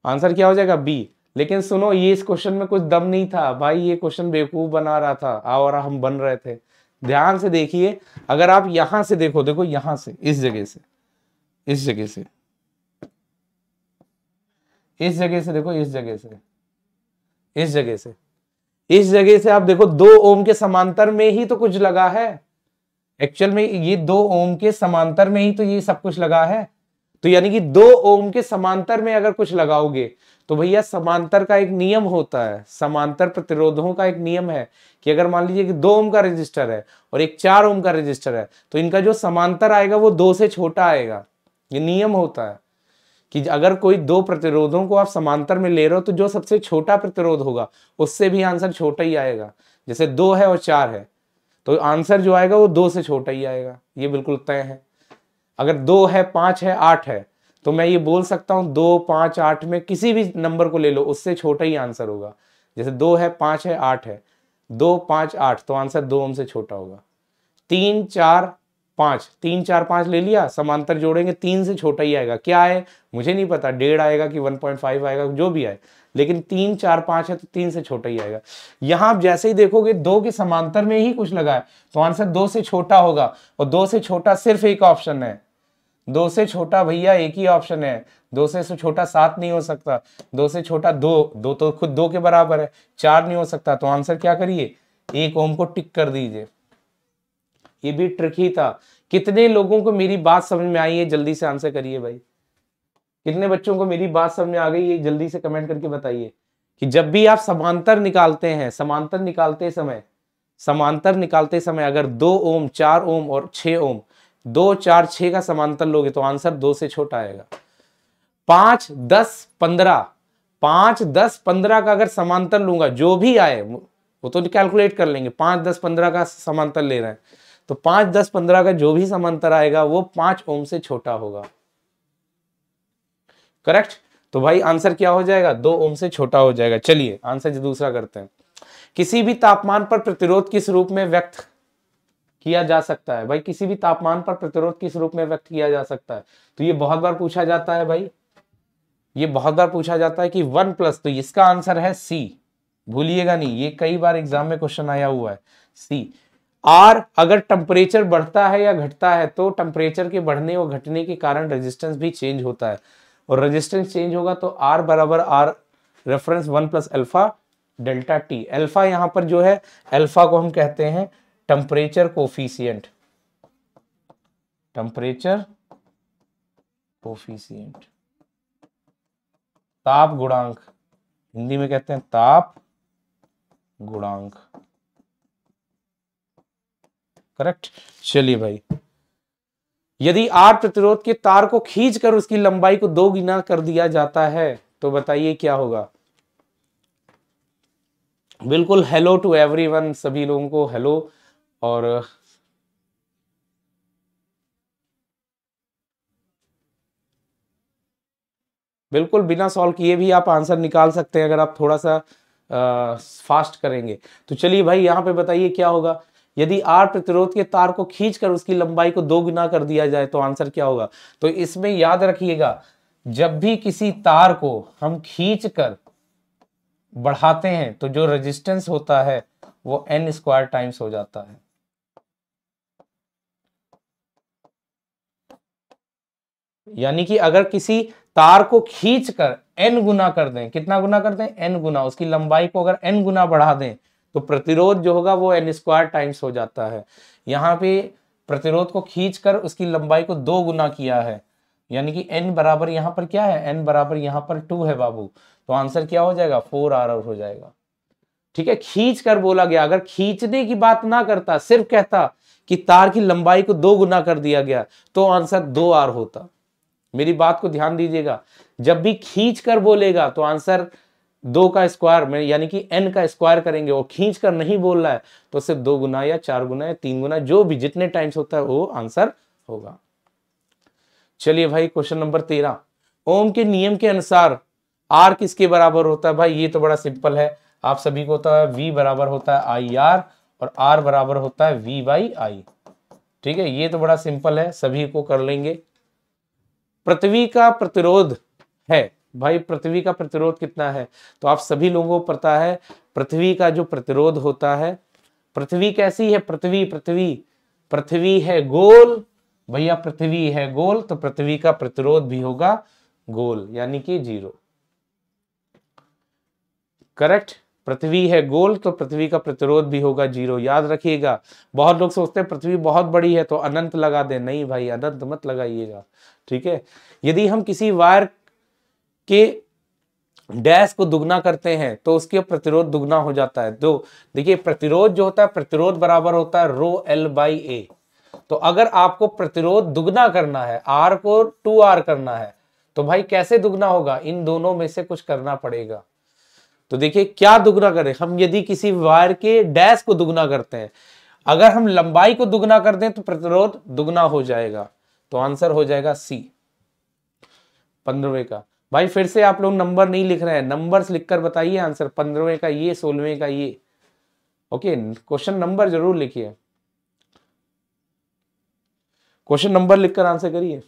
आंसर क्या हो जाएगा बी लेकिन सुनो ये इस क्वेश्चन में कुछ दम नहीं था भाई ये क्वेश्चन बेवकूफ बना रहा था और हम बन रहे थे ध्यान से देखिए अगर आप यहां से देखो देखो यहां से इस जगह से इस जगह से इस जगह से देखो इस जगह से इस जगह से इस जगह से आप देखो दो ओम के समांतर में ही तो कुछ लगा है एक्चुअल में ये दो ओम के समांतर में ही तो ये सब कुछ लगा है तो यानी कि दो ओम के समांतर में अगर कुछ लगाओगे तो भैया समांतर का एक नियम होता है समांतर प्रतिरोधों का एक नियम है कि अगर मान लीजिए कि दो ओम का रजिस्टर है और एक चार ओम का रजिस्टर है तो इनका जो समांतर आएगा वो दो से छोटा आएगा ये नियम होता है कि अगर कोई दो प्रतिरोधों को आप समांतर में ले रहे हो तो जो सबसे छोटा प्रतिरोध होगा उससे भी आंसर छोटा ही आएगा जैसे दो है और चार है तो आंसर जो आएगा वो दो से छोटा ही आएगा ये बिल्कुल तय है अगर दो है पांच है आठ है तो मैं ये बोल सकता हूं दो पांच आठ में किसी भी नंबर को ले लो उससे छोटा ही आंसर होगा जैसे दो है पांच है आठ है दो पांच आठ तो आंसर दो उनसे छोटा होगा तीन चार पांच तीन चार पांच ले लिया समांतर जोड़ेंगे तीन से छोटा ही आएगा क्या है मुझे नहीं पता डेढ़ आएगा कि 1.5 आएगा जो भी आए लेकिन तीन चार पाँच है तो तीन से छोटा ही आएगा यहां आप जैसे ही देखोगे दो के समांतर में ही कुछ लगा है तो आंसर दो से छोटा होगा और दो से छोटा सिर्फ एक ऑप्शन है दो से छोटा भैया एक ही ऑप्शन है दो से छोटा सात नहीं हो सकता दो से छोटा दो दो तो खुद दो के बराबर है चार नहीं हो सकता तो आंसर क्या करिए एक ओम को टिक कर दीजिए ये भी ट्रिक ही था कितने लोगों को मेरी बात समझ में आई है जल्दी से आंसर करिए भाई कितने बच्चों को मेरी बात समझ में आ गई ये जल्दी से कमेंट करके बताइए कि जब भी आप समांतर निकालते हैं समांतर निकालते समय समांतर निकालते समय अगर दो ओम चार ओम और छह ओम दो चार छ का समांतर लोगे तो आंसर दो से छोटा आएगा पांच दस पंद्रह पांच दस पंद्रह का अगर समांतर लूंगा जो भी आए वो तो कैलकुलेट कर लेंगे पांच दस पंद्रह का समांतर ले रहे हैं तो पांच दस पंद्रह का जो भी समांतर आएगा वो पांच ओम से छोटा होगा करेक्ट तो भाई आंसर क्या हो जाएगा दो ओम से छोटा हो जाएगा चलिए आंसर दूसरा करते हैं किसी भी तापमान पर प्रतिरोध किस रूप में व्यक्त किया जा सकता है भाई किसी भी तापमान पर प्रतिरोध किस रूप में व्यक्त किया जा सकता है तो ये बहुत बार पूछा जाता है भाई ये बहुत बार पूछा जाता है कि वन प्लस तो इसका आंसर है सी भूलिएगा नहीं ये कई बार एग्जाम में क्वेश्चन आया हुआ है सी आर अगर टेम्परेचर बढ़ता है या घटता है तो टेम्परेचर के बढ़ने और घटने के कारण रेजिस्टेंस भी चेंज होता है और रेजिस्टेंस चेंज होगा तो आर बराबर R reference one plus alpha delta T alpha यहां पर जो है अल्फा को हम कहते हैं टेम्परेचर कोफिशियंट टेम्परेचर कोफिशियंट ताप गुणांक हिंदी में कहते हैं ताप गुणांक करेक्ट चलिए भाई यदि आर प्रतिरोध के तार को खींचकर उसकी लंबाई को दो गुना कर दिया जाता है तो बताइए क्या होगा बिल्कुल हेलो टू एवरीवन सभी लोगों को हेलो और बिल्कुल बिना सॉल्व किए भी आप आंसर निकाल सकते हैं अगर आप थोड़ा सा आ, फास्ट करेंगे तो चलिए भाई यहाँ पे बताइए क्या होगा यदि आर प्रतिरोध के तार को खींचकर उसकी लंबाई को दो गुना कर दिया जाए तो आंसर क्या होगा तो इसमें याद रखिएगा जब भी किसी तार को हम खींच कर बढ़ाते हैं तो जो रेजिस्टेंस होता है वो एन स्क्वायर टाइम्स हो जाता है यानी कि अगर किसी तार को खींच कर एन गुना कर दें कितना गुना कर दें एन गुना उसकी लंबाई को अगर एन गुना बढ़ा दें तो प्रतिरोध जो होगा वो एन स्क्वायर टाइम्स हो जाता है यहाँ पे प्रतिरोध को खींच कर उसकी लंबाई को दो गुना किया है यानी कि एन बराबर यहाँ पर क्या है एन बराबर यहाँ पर टू है बाबू तो आंसर क्या हो जाएगा फोर आर हो जाएगा ठीक है खींच कर बोला गया अगर खींचने की बात ना करता सिर्फ कहता कि तार की लंबाई को दो गुना कर दिया गया तो आंसर दो आर होता मेरी बात को ध्यान दीजिएगा जब भी खींच कर बोलेगा तो आंसर दो का स्क्वायर में यानी कि एन का स्क्वायर करेंगे और खींच कर नहीं बोल रहा है तो सिर्फ दो गुना या चार गुना या तीन गुना जो भी जितने टाइम्स होता है वो आंसर होगा चलिए भाई क्वेश्चन नंबर तेरह ओम के नियम के अनुसार आर किसके बराबर होता है भाई ये तो बड़ा सिंपल है आप सभी को होता है वी बराबर होता है आई आर और आर बराबर होता है वी बाई आई ठीक है ये तो बड़ा सिंपल है सभी को कर लेंगे पृथ्वी का प्रतिरोध है भाई पृथ्वी का प्रतिरोध कितना है तो आप सभी लोगों को पता है पृथ्वी का जो प्रतिरोध होता है पृथ्वी कैसी है पृथ्वी पृथ्वी पृथ्वी है गोल भैया पृथ्वी है गोल तो पृथ्वी का प्रतिरोध भी होगा गोल यानी कि जीरो करेक्ट पृथ्वी है गोल तो पृथ्वी का प्रतिरोध भी होगा जीरो याद रखिएगा बहुत लोग सोचते हैं पृथ्वी बहुत बड़ी है तो अनंत लगा दे नहीं भाई अनंत मत लगाइएगा ठीक है यदि हम किसी वायर के डैश को दुगना करते हैं तो उसके प्रतिरोध दुगना हो जाता है तो देखिए प्रतिरोध जो होता है प्रतिरोध बराबर होता है रो एल बाई ए तो अगर आपको प्रतिरोध दुगना करना है आर को टू आर करना है तो भाई कैसे दुगना होगा इन दोनों में से कुछ करना पड़ेगा तो देखिए क्या दुगना करें हम यदि किसी वायर के डैश को दुगना करते हैं अगर हम लंबाई को दुगना कर दें तो प्रतिरोध दुगना हो जाएगा तो आंसर हो जाएगा सी पंद्रहवें का भाई फिर से आप लोग नंबर नहीं लिख रहे हैं नंबर्स लिखकर बताइए आंसर पंद्रहवें का ये सोलहवें का ये ओके क्वेश्चन नंबर जरूर लिखिए क्वेश्चन नंबर लिखकर आंसर करिए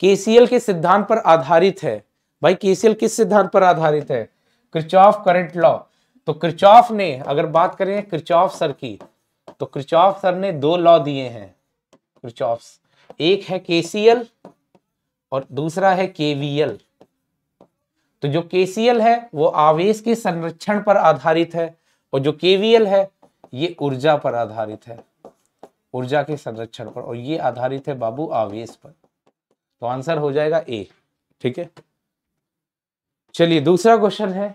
केसीएल के सिद्धांत पर आधारित है भाई केसीएल किस सिद्धांत पर आधारित है क्रिचॉफ करंट लॉ तो क्रिचॉफ ने अगर बात करें क्रिचॉफ सर की तो क्रिचॉफ सर ने दो लॉ दिए हैं क्रिचॉफ एक है केसीएल और दूसरा है केवीएल तो जो केसीएल है वो आवेश के संरक्षण पर आधारित है और जो केवीएल है ये ऊर्जा पर आधारित है ऊर्जा के संरक्षण पर और ये आधारित है बाबू आवेश पर तो आंसर हो जाएगा ए ठीक है चलिए दूसरा क्वेश्चन है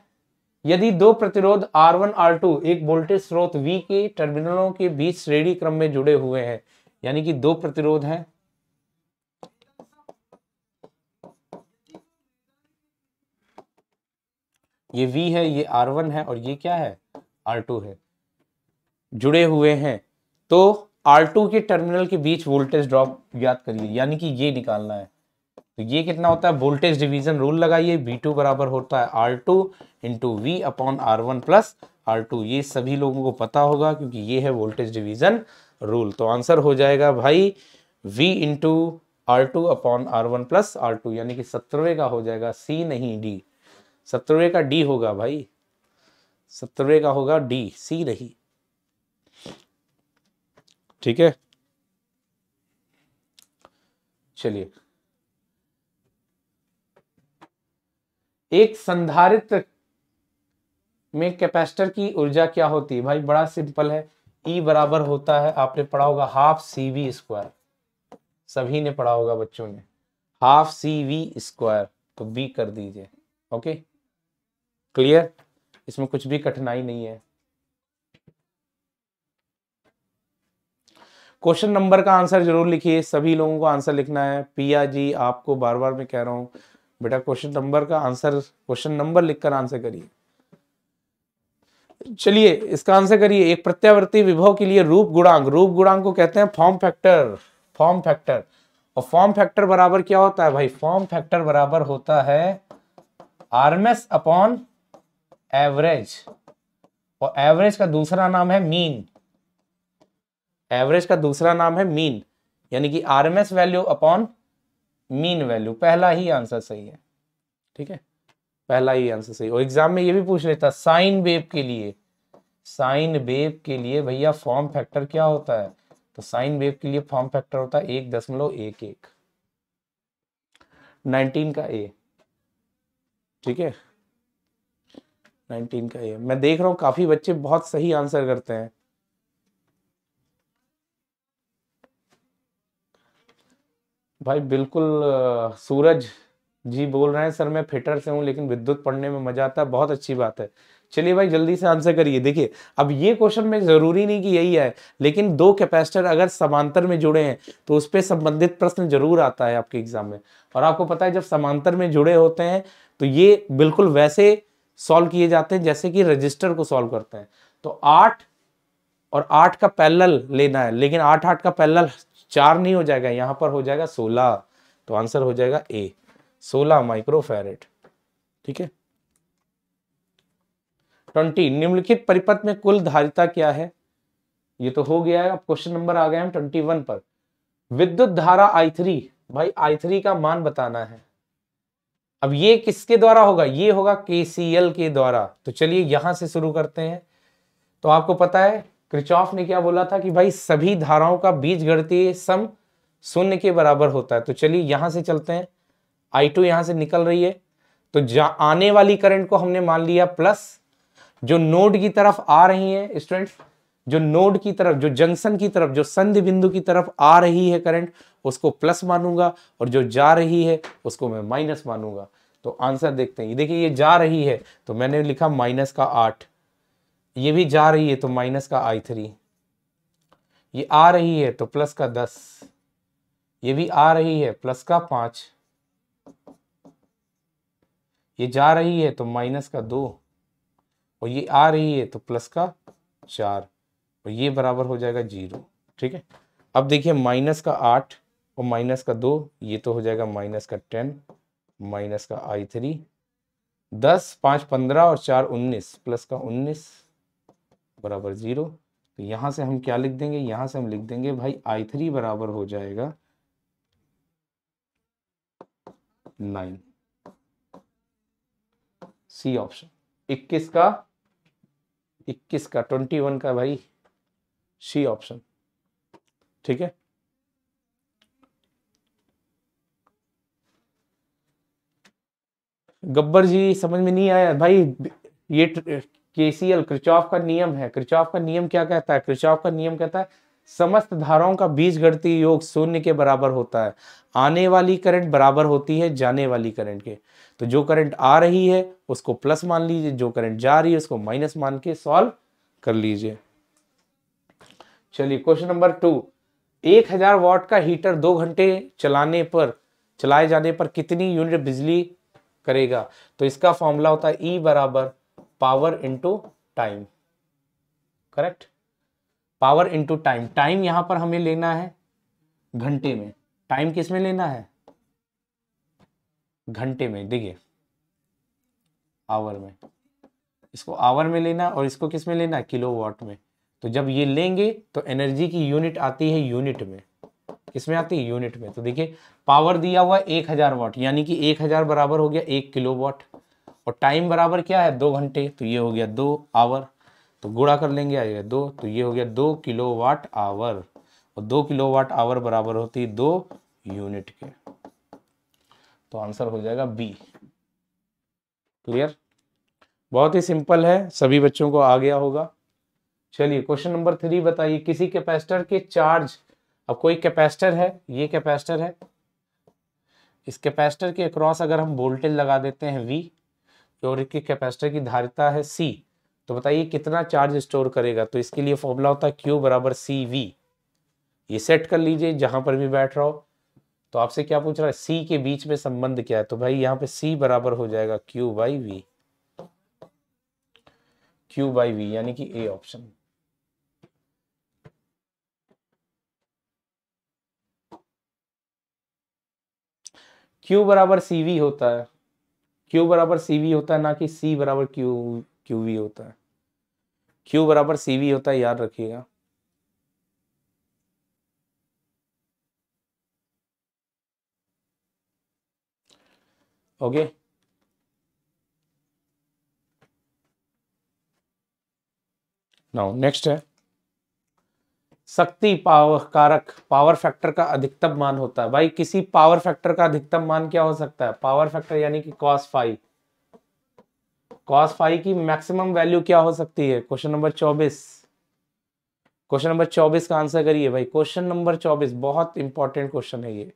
यदि दो प्रतिरोध R1 R2 एक वोल्टेज स्रोत V के टर्मिनलों के बीच श्रेणी क्रम में जुड़े हुए हैं यानी कि दो प्रतिरोध हैं ये V है ये R1 है और ये क्या है R2 है जुड़े हुए हैं तो R2 के टर्मिनल के बीच वोल्टेज ड्रॉप ज्ञात करिए यानी कि ये निकालना है तो ये कितना होता है वोल्टेज डिवीजन रूल लगाइए V2 बराबर होता है R2 into V upon R one plus R two ये सभी लोगों को पता होगा क्योंकि ये है वोल्टेज डिवीजन रूल तो आंसर हो जाएगा भाई V into R two upon R one plus R two यानी कि सत्रहवें का हो जाएगा C नहीं D सत्रहवें का D होगा भाई सत्रहवें का होगा डी सी नहीं ठीक है चलिए एक संधारित्र में कैपेसिटर की ऊर्जा क्या होती है भाई बड़ा सिंपल है ई e बराबर होता है आपने पढ़ा होगा हाफ सी वी स्क्वायर सभी ने पढ़ा होगा बच्चों ने हाफ सी वी स्क्वायर तो बी कर दीजिए ओके क्लियर इसमें कुछ भी कठिनाई नहीं है क्वेश्चन नंबर का आंसर जरूर लिखिए सभी लोगों को आंसर लिखना है पिया जी आपको बार बार मैं कह रहा हूं बेटा क्वेश्चन नंबर का आंसर क्वेश्चन नंबर लिखकर आंसर करिए चलिए इसका आंसर करिए एक प्रत्यावर्ती विभव के लिए रूप गुणांक रूप गुणांक को कहते हैं फॉर्म फैक्टर फॉर्म फैक्टर और फॉर्म फैक्टर बराबर क्या होता है भाई फॉर्म फैक्टर बराबर होता है आरएमएस अपॉन एवरेज और एवरेज का दूसरा नाम है मीन एवरेज का दूसरा नाम है मीन यानी कि RMS value upon mean value पहला ही आंसर सही है ठीक है पहला ही आंसर सही और एग्जाम में ये भी पूछ लेता साइन वेब के लिए साइन वेब के लिए भैया फॉर्म फैक्टर क्या होता है तो साइन वेब के लिए फॉर्म फैक्टर होता है एक दशमलव एक एक नाइनटीन का ए ठीक है नाइनटीन का ए मैं देख रहा हूं काफी बच्चे बहुत सही आंसर करते हैं भाई बिल्कुल सूरज जी बोल रहे हैं सर मैं फिटर से हूँ लेकिन विद्युत पढ़ने में मजा आता है बहुत अच्छी बात है चलिए भाई जल्दी से आंसर करिए देखिए अब ये क्वेश्चन में जरूरी नहीं कि यही है लेकिन दो कैपेसिटर अगर समांतर में जुड़े हैं तो उस पर संबंधित प्रश्न जरूर आता है आपके एग्जाम में और आपको पता है जब समांतर में जुड़े होते हैं तो ये बिल्कुल वैसे सॉल्व किए जाते हैं जैसे कि रजिस्टर को सॉल्व करते हैं तो आठ और आठ का पैरल लेना है लेकिन आठ आठ का पैरल चार नहीं हो जाएगा यहाँ पर हो जाएगा सोलह तो आंसर हो जाएगा ए सोलह माइक्रोफेरेट ठीक है ट्वेंटी निम्नलिखित परिपथ में कुल धारिता क्या है ये तो हो गया है अब क्वेश्चन नंबर आ गए हम ट्वेंटी वन पर विद्युत धारा आई थ्री भाई आई थ्री का मान बताना है अब ये किसके द्वारा होगा ये होगा के सी एल के द्वारा तो चलिए यहां से शुरू करते हैं तो आपको पता है क्रिचॉफ ने क्या बोला था कि भाई सभी धाराओं का बीज गणतीय सम शून्य के बराबर होता है तो चलिए यहां से चलते हैं आई टू यहां से निकल रही है तो आने वाली करंट को हमने मान लिया प्लस जो नोड की तरफ आ रही है स्टूडेंट्स जो नोड की तरफ जो जंक्शन की तरफ जो संधि बिंदु की तरफ आ रही है करंट उसको प्लस मानूंगा और जो जा रही है उसको मैं माइनस मानूंगा तो आंसर देखते हैं देखिए ये जा रही है तो मैंने लिखा माइनस का आठ ये भी जा रही है तो माइनस का आई थ्री ये आ रही है तो प्लस का दस ये भी आ रही है प्लस का पांच ये जा रही है तो माइनस का दो और ये आ रही है तो प्लस का चार और ये बराबर हो जाएगा जीरो ठीक है अब देखिए माइनस का आठ और माइनस का दो ये तो हो जाएगा माइनस का टेन माइनस का आई थ्री दस पाँच पंद्रह और चार उन्नीस प्लस का उन्नीस बराबर ज़ीरो तो यहाँ से हम क्या लिख देंगे यहाँ से हम लिख देंगे भाई आई थ्री बराबर हो जाएगा नाइन सी ऑप्शन 21 का 21 का 21 का भाई सी ऑप्शन ठीक है गब्बर जी समझ में नहीं आया भाई ये केसीएल क्रिचॉफ का नियम है क्रिचॉफ का नियम क्या कहता है क्रिचॉफ का नियम कहता है समस्त धाराओं का बीज गणती योग शून्य के बराबर होता है आने वाली करंट बराबर होती है जाने वाली करंट के तो जो करंट आ रही है उसको प्लस मान लीजिए जो करंट जा रही है उसको माइनस मान के सॉल्व कर लीजिए चलिए क्वेश्चन नंबर टू एक हजार वॉट का हीटर दो घंटे चलाने पर चलाए जाने पर कितनी यूनिट बिजली करेगा तो इसका फॉर्मूला होता है ई e बराबर power into time correct power into time time यहां पर हमें लेना है घंटे में टाइम किस में लेना है घंटे में देखिए आवर में इसको आवर में लेना और इसको किस में लेना वाट में तो जब ये लेंगे तो एनर्जी की यूनिट आती है यूनिट में किसमें आती है यूनिट में तो देखिए पावर दिया हुआ एक हजार वाट यानी कि एक हजार बराबर हो गया एक किलो वाट और टाइम बराबर क्या है दो घंटे तो ये हो गया दो आवर तो गुड़ा कर लेंगे आएगा दो तो ये हो गया दो किलो वाट आवर और दो किलो वाट आवर बराबर होती है दो यूनिट के तो आंसर हो जाएगा बी क्लियर बहुत ही सिंपल है सभी बच्चों को आ गया होगा चलिए क्वेश्चन नंबर थ्री बताइए किसी कैपेसिटर के चार्ज अब कोई कैपेसिटर है ये कैपेसिटर है इस कैपेसिटर के अक्रॉस अगर हम वोल्टेज लगा देते हैं वी तो और इसके कैपेसिटर की धारिता है सी तो बताइए कितना चार्ज स्टोर करेगा तो इसके लिए फॉर्मूला होता है क्यू बराबर सी वी ये सेट कर लीजिए जहां पर भी बैठ रहा हो तो आपसे क्या पूछ रहा है सी के बीच में संबंध क्या है तो भाई यहाँ पे सी बराबर हो जाएगा Q by V Q by V यानी कि ए ऑप्शन क्यू बराबर सी वी होता है क्यू बराबर सी वी होता है ना कि सी बराबर क्यू क्यू वी होता है क्यू बराबर सी वी होता है याद रखिएगा ओके नाउ नेक्स्ट है शक्ति पावर कारक पावर फैक्टर का अधिकतम मान होता है भाई किसी पावर फैक्टर का अधिकतम मान क्या हो सकता है पावर फैक्टर यानी कि कॉस फाइव कॉस फाइव की मैक्सिमम वैल्यू क्या हो सकती है क्वेश्चन नंबर चौबीस क्वेश्चन नंबर चौबीस का आंसर करिए भाई क्वेश्चन नंबर चौबीस बहुत इंपॉर्टेंट क्वेश्चन है ये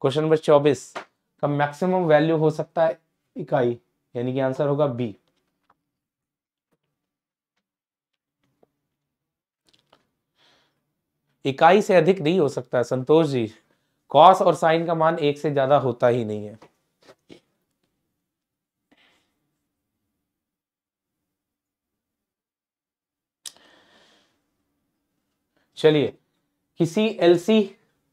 क्वेश्चन नंबर चौबीस का मैक्सिमम वैल्यू हो सकता है इकाई यानी कि आंसर होगा बी इकाई से अधिक नहीं हो सकता है संतोष जी कॉस और साइन का मान एक से ज्यादा होता ही नहीं है चलिए किसी एलसी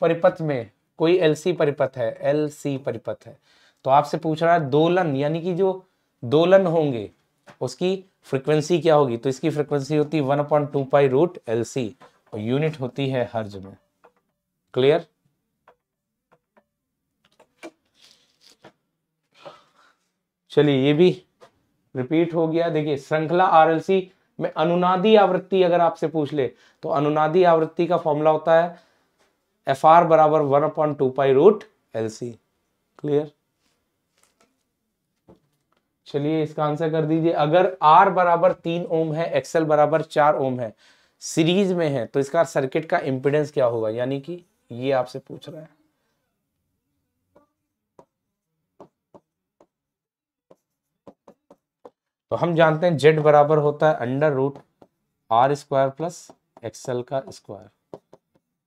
परिपथ में कोई एलसी परिपथ है एलसी परिपथ है तो आपसे पूछ रहा है दोलन यानी कि जो दोलन होंगे उसकी फ्रीक्वेंसी क्या होगी तो इसकी फ्रीक्वेंसी होती है one point two pi root L C और यूनिट होती है हर्ज में क्लियर चलिए ये भी रिपीट हो गया देखिए श्रृंखला आरएलसी में अनुनादी आवृत्ति अगर आपसे पूछ ले तो अनुनादी आवृत्ति का फॉर्मूला होता है एफ आर बराबर one upon two pi root L C clear चलिए इसका आंसर कर दीजिए अगर आर बराबर तीन ओम है एक्सएल बराबर चार ओम है सीरीज में है तो इसका सर्किट का इंपिडेंस क्या होगा यानी कि ये आपसे पूछ रहा है तो हम जानते हैं जेड बराबर होता है under root R square plus XL का स्क्वायर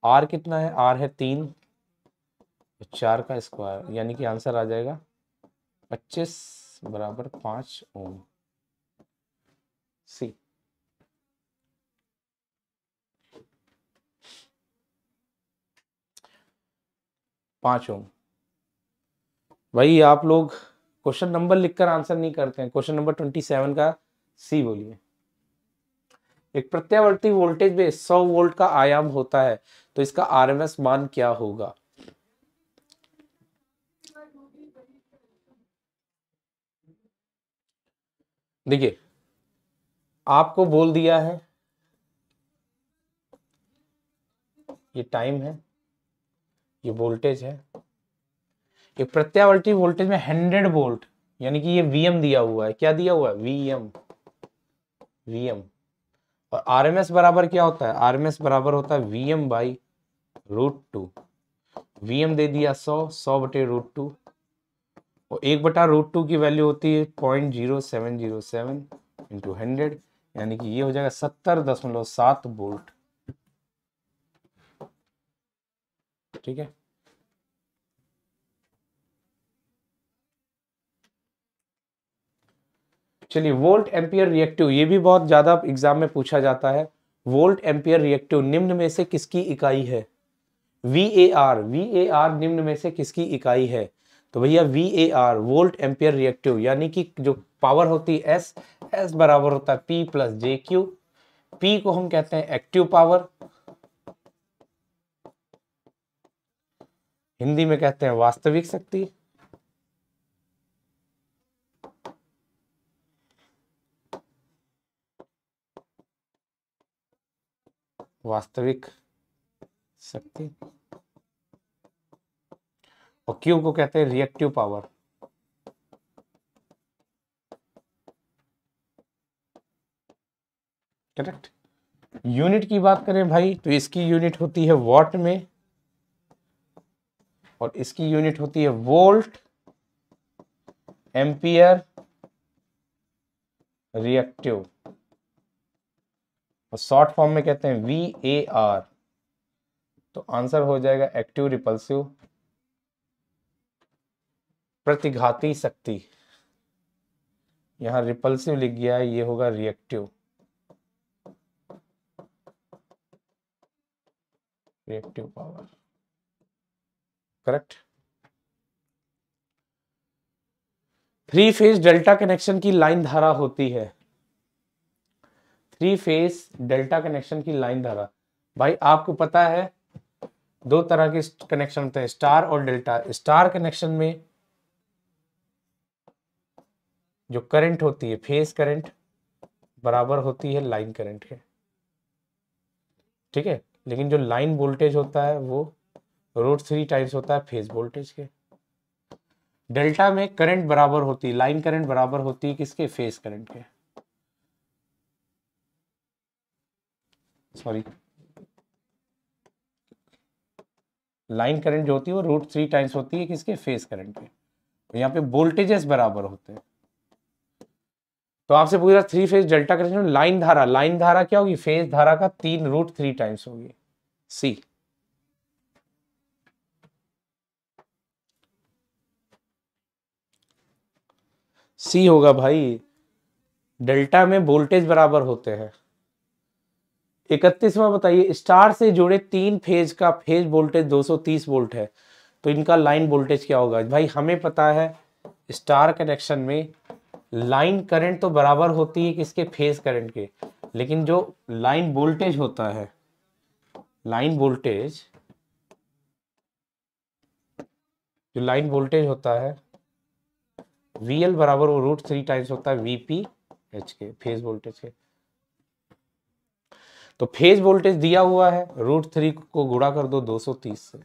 आर कितना है आर है तीन तो चार का स्क्वायर यानी कि आंसर आ जाएगा पच्चीस बराबर पांच ओम सी पांच ओम भाई आप लोग क्वेश्चन नंबर लिखकर आंसर नहीं करते हैं क्वेश्चन नंबर ट्वेंटी सेवन का सी बोलिए एक प्रत्यावर्ती वोल्टेज में 100 वोल्ट का आयाम होता है तो इसका आरएमएस मान क्या होगा देखिए आपको बोल दिया है ये टाइम है ये वोल्टेज है ये प्रत्यावर्ती वोल्टेज में 100 वोल्ट यानी कि ये वीएम दिया हुआ है क्या दिया हुआ है वीएम वीएम और आरएमएस बराबर क्या होता है आरएमएस बराबर होता है V M by root two V M दे दिया सौ सौ बटे रूट टू और एक बटा रूट टू की वैल्यू होती है point zero seven zero seven into hundred यानी कि ये हो जाएगा सत्तर दशमलव सात बोल्ट ठीक है चलिए वोल्ट एम्पियर रिएक्टिव ये भी बहुत ज़्यादा एग्जाम में पूछा जाता है वोल्ट एम्पियर रिएक्टिव निम्न में से किसकी इकाई है V A R V A R निम्न में से किसकी इकाई है तो भैया V A R volt ampere reactive यानी कि जो पावर होती है एस एस बराबर होता है P plus J Q P को हम कहते हैं एक्टिव पावर हिंदी में कहते हैं वास्तविक शक्ति वास्तविक शक्ति और क्यू को कहते हैं रिएक्टिव पावर करेक्ट यूनिट की बात करें भाई तो इसकी यूनिट होती है वॉट में और इसकी यूनिट होती है वोल्ट एम्पियर रिएक्टिव और शॉर्ट फॉर्म में कहते हैं वी ए आर तो आंसर हो जाएगा एक्टिव रिपल्सिव प्रतिघाती शक्ति यहां रिपल्सिव लिख गया है ये होगा reactive reactive power correct three phase delta connection की लाइन धारा होती है थ्री फेस डेल्टा कनेक्शन की लाइन धारा भाई आपको पता है दो तरह के कनेक्शन होते हैं स्टार और डेल्टा स्टार कनेक्शन में जो करंट होती है फेस करंट बराबर होती है लाइन करंट के ठीक है लेकिन जो लाइन वोल्टेज होता है वो रोड थ्री टाइप्स होता है फेस वोल्टेज के डेल्टा में करंट बराबर होती है लाइन करंट बराबर होती है किसके फेस करंट के सॉरी लाइन करंट जो होती है वो रूट थ्री टाइम्स होती है किसके फेस करंट के तो यहाँ पे वोल्टेजेस बराबर होते हैं तो आपसे पूछ रहा थ्री फेज डेल्टा करेंगे लाइन धारा लाइन धारा क्या होगी फेज धारा का तीन रूट थ्री टाइम्स होगी सी सी होगा भाई डेल्टा में वोल्टेज बराबर होते हैं इकतीसवा बताइए स्टार से जुड़े तीन फेज का फेज वोल्टेज 230 वोल्ट है तो इनका लाइन वोल्टेज क्या होगा भाई हमें पता है स्टार कनेक्शन में लाइन करंट तो बराबर होती है किसके फेज करंट के लेकिन जो लाइन वोल्टेज होता है लाइन वोल्टेज जो लाइन वोल्टेज होता है वी बराबर वो रूट थ्री टाइम्स होता है वीपी एच के फेज वोल्टेज के तो फेज वोल्टेज दिया हुआ है रूट थ्री को गुड़ा कर दो 230 से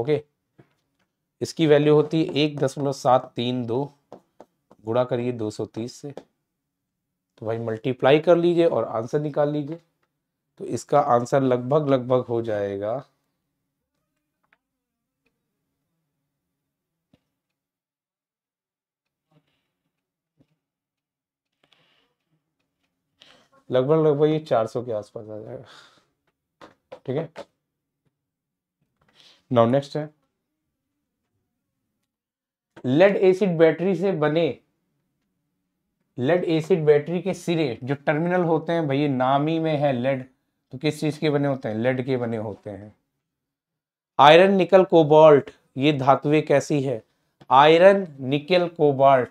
ओके इसकी वैल्यू होती है एक दशमलव सात तीन दो गुड़ा करिए 230 से तो भाई मल्टीप्लाई कर लीजिए और आंसर निकाल लीजिए तो इसका आंसर लगभग लगभग हो जाएगा लगभग लगभग ये 400 के आसपास आ जाएगा ठीक है नाउ नेक्स्ट है लेड एसिड बैटरी से बने लेड एसिड बैटरी के सिरे जो टर्मिनल होते हैं भैया नामी में है लेड तो किस चीज़ के बने होते हैं लेड के बने होते हैं आयरन निकल कोबाल्ट ये धातुएं कैसी है आयरन निकल कोबाल्ट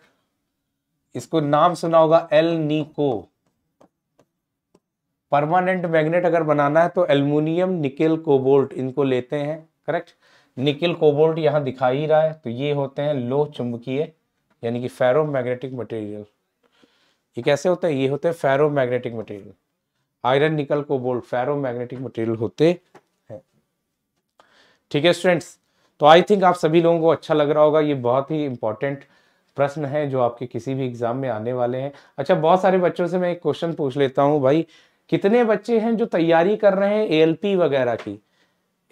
इसको नाम सुना होगा एल निको परमानेंट मैग्नेट अगर बनाना है तो एल्यूमिनियम निकेल कोबोल्ट इनको लेते हैं करेक्ट निकेल कोबोल्ट यहाँ दिखा ही रहा है तो ये होते हैं लो चुंबकीय यानी कि फेरो मैग्नेटिक मटेरियल ये कैसे होते हैं ये होते हैं ferromagnetic material iron nickel cobalt ferromagnetic material होते हैं ठीक है स्टूडेंट्स तो आई थिंक आप सभी लोगों को अच्छा लग रहा होगा ये बहुत ही इंपॉर्टेंट प्रश्न है जो आपके किसी भी एग्जाम में आने वाले हैं अच्छा बहुत सारे बच्चों से मैं एक क्वेश्चन पूछ लेता हूँ भाई कितने बच्चे हैं जो तैयारी कर रहे हैं एएलपी वगैरह की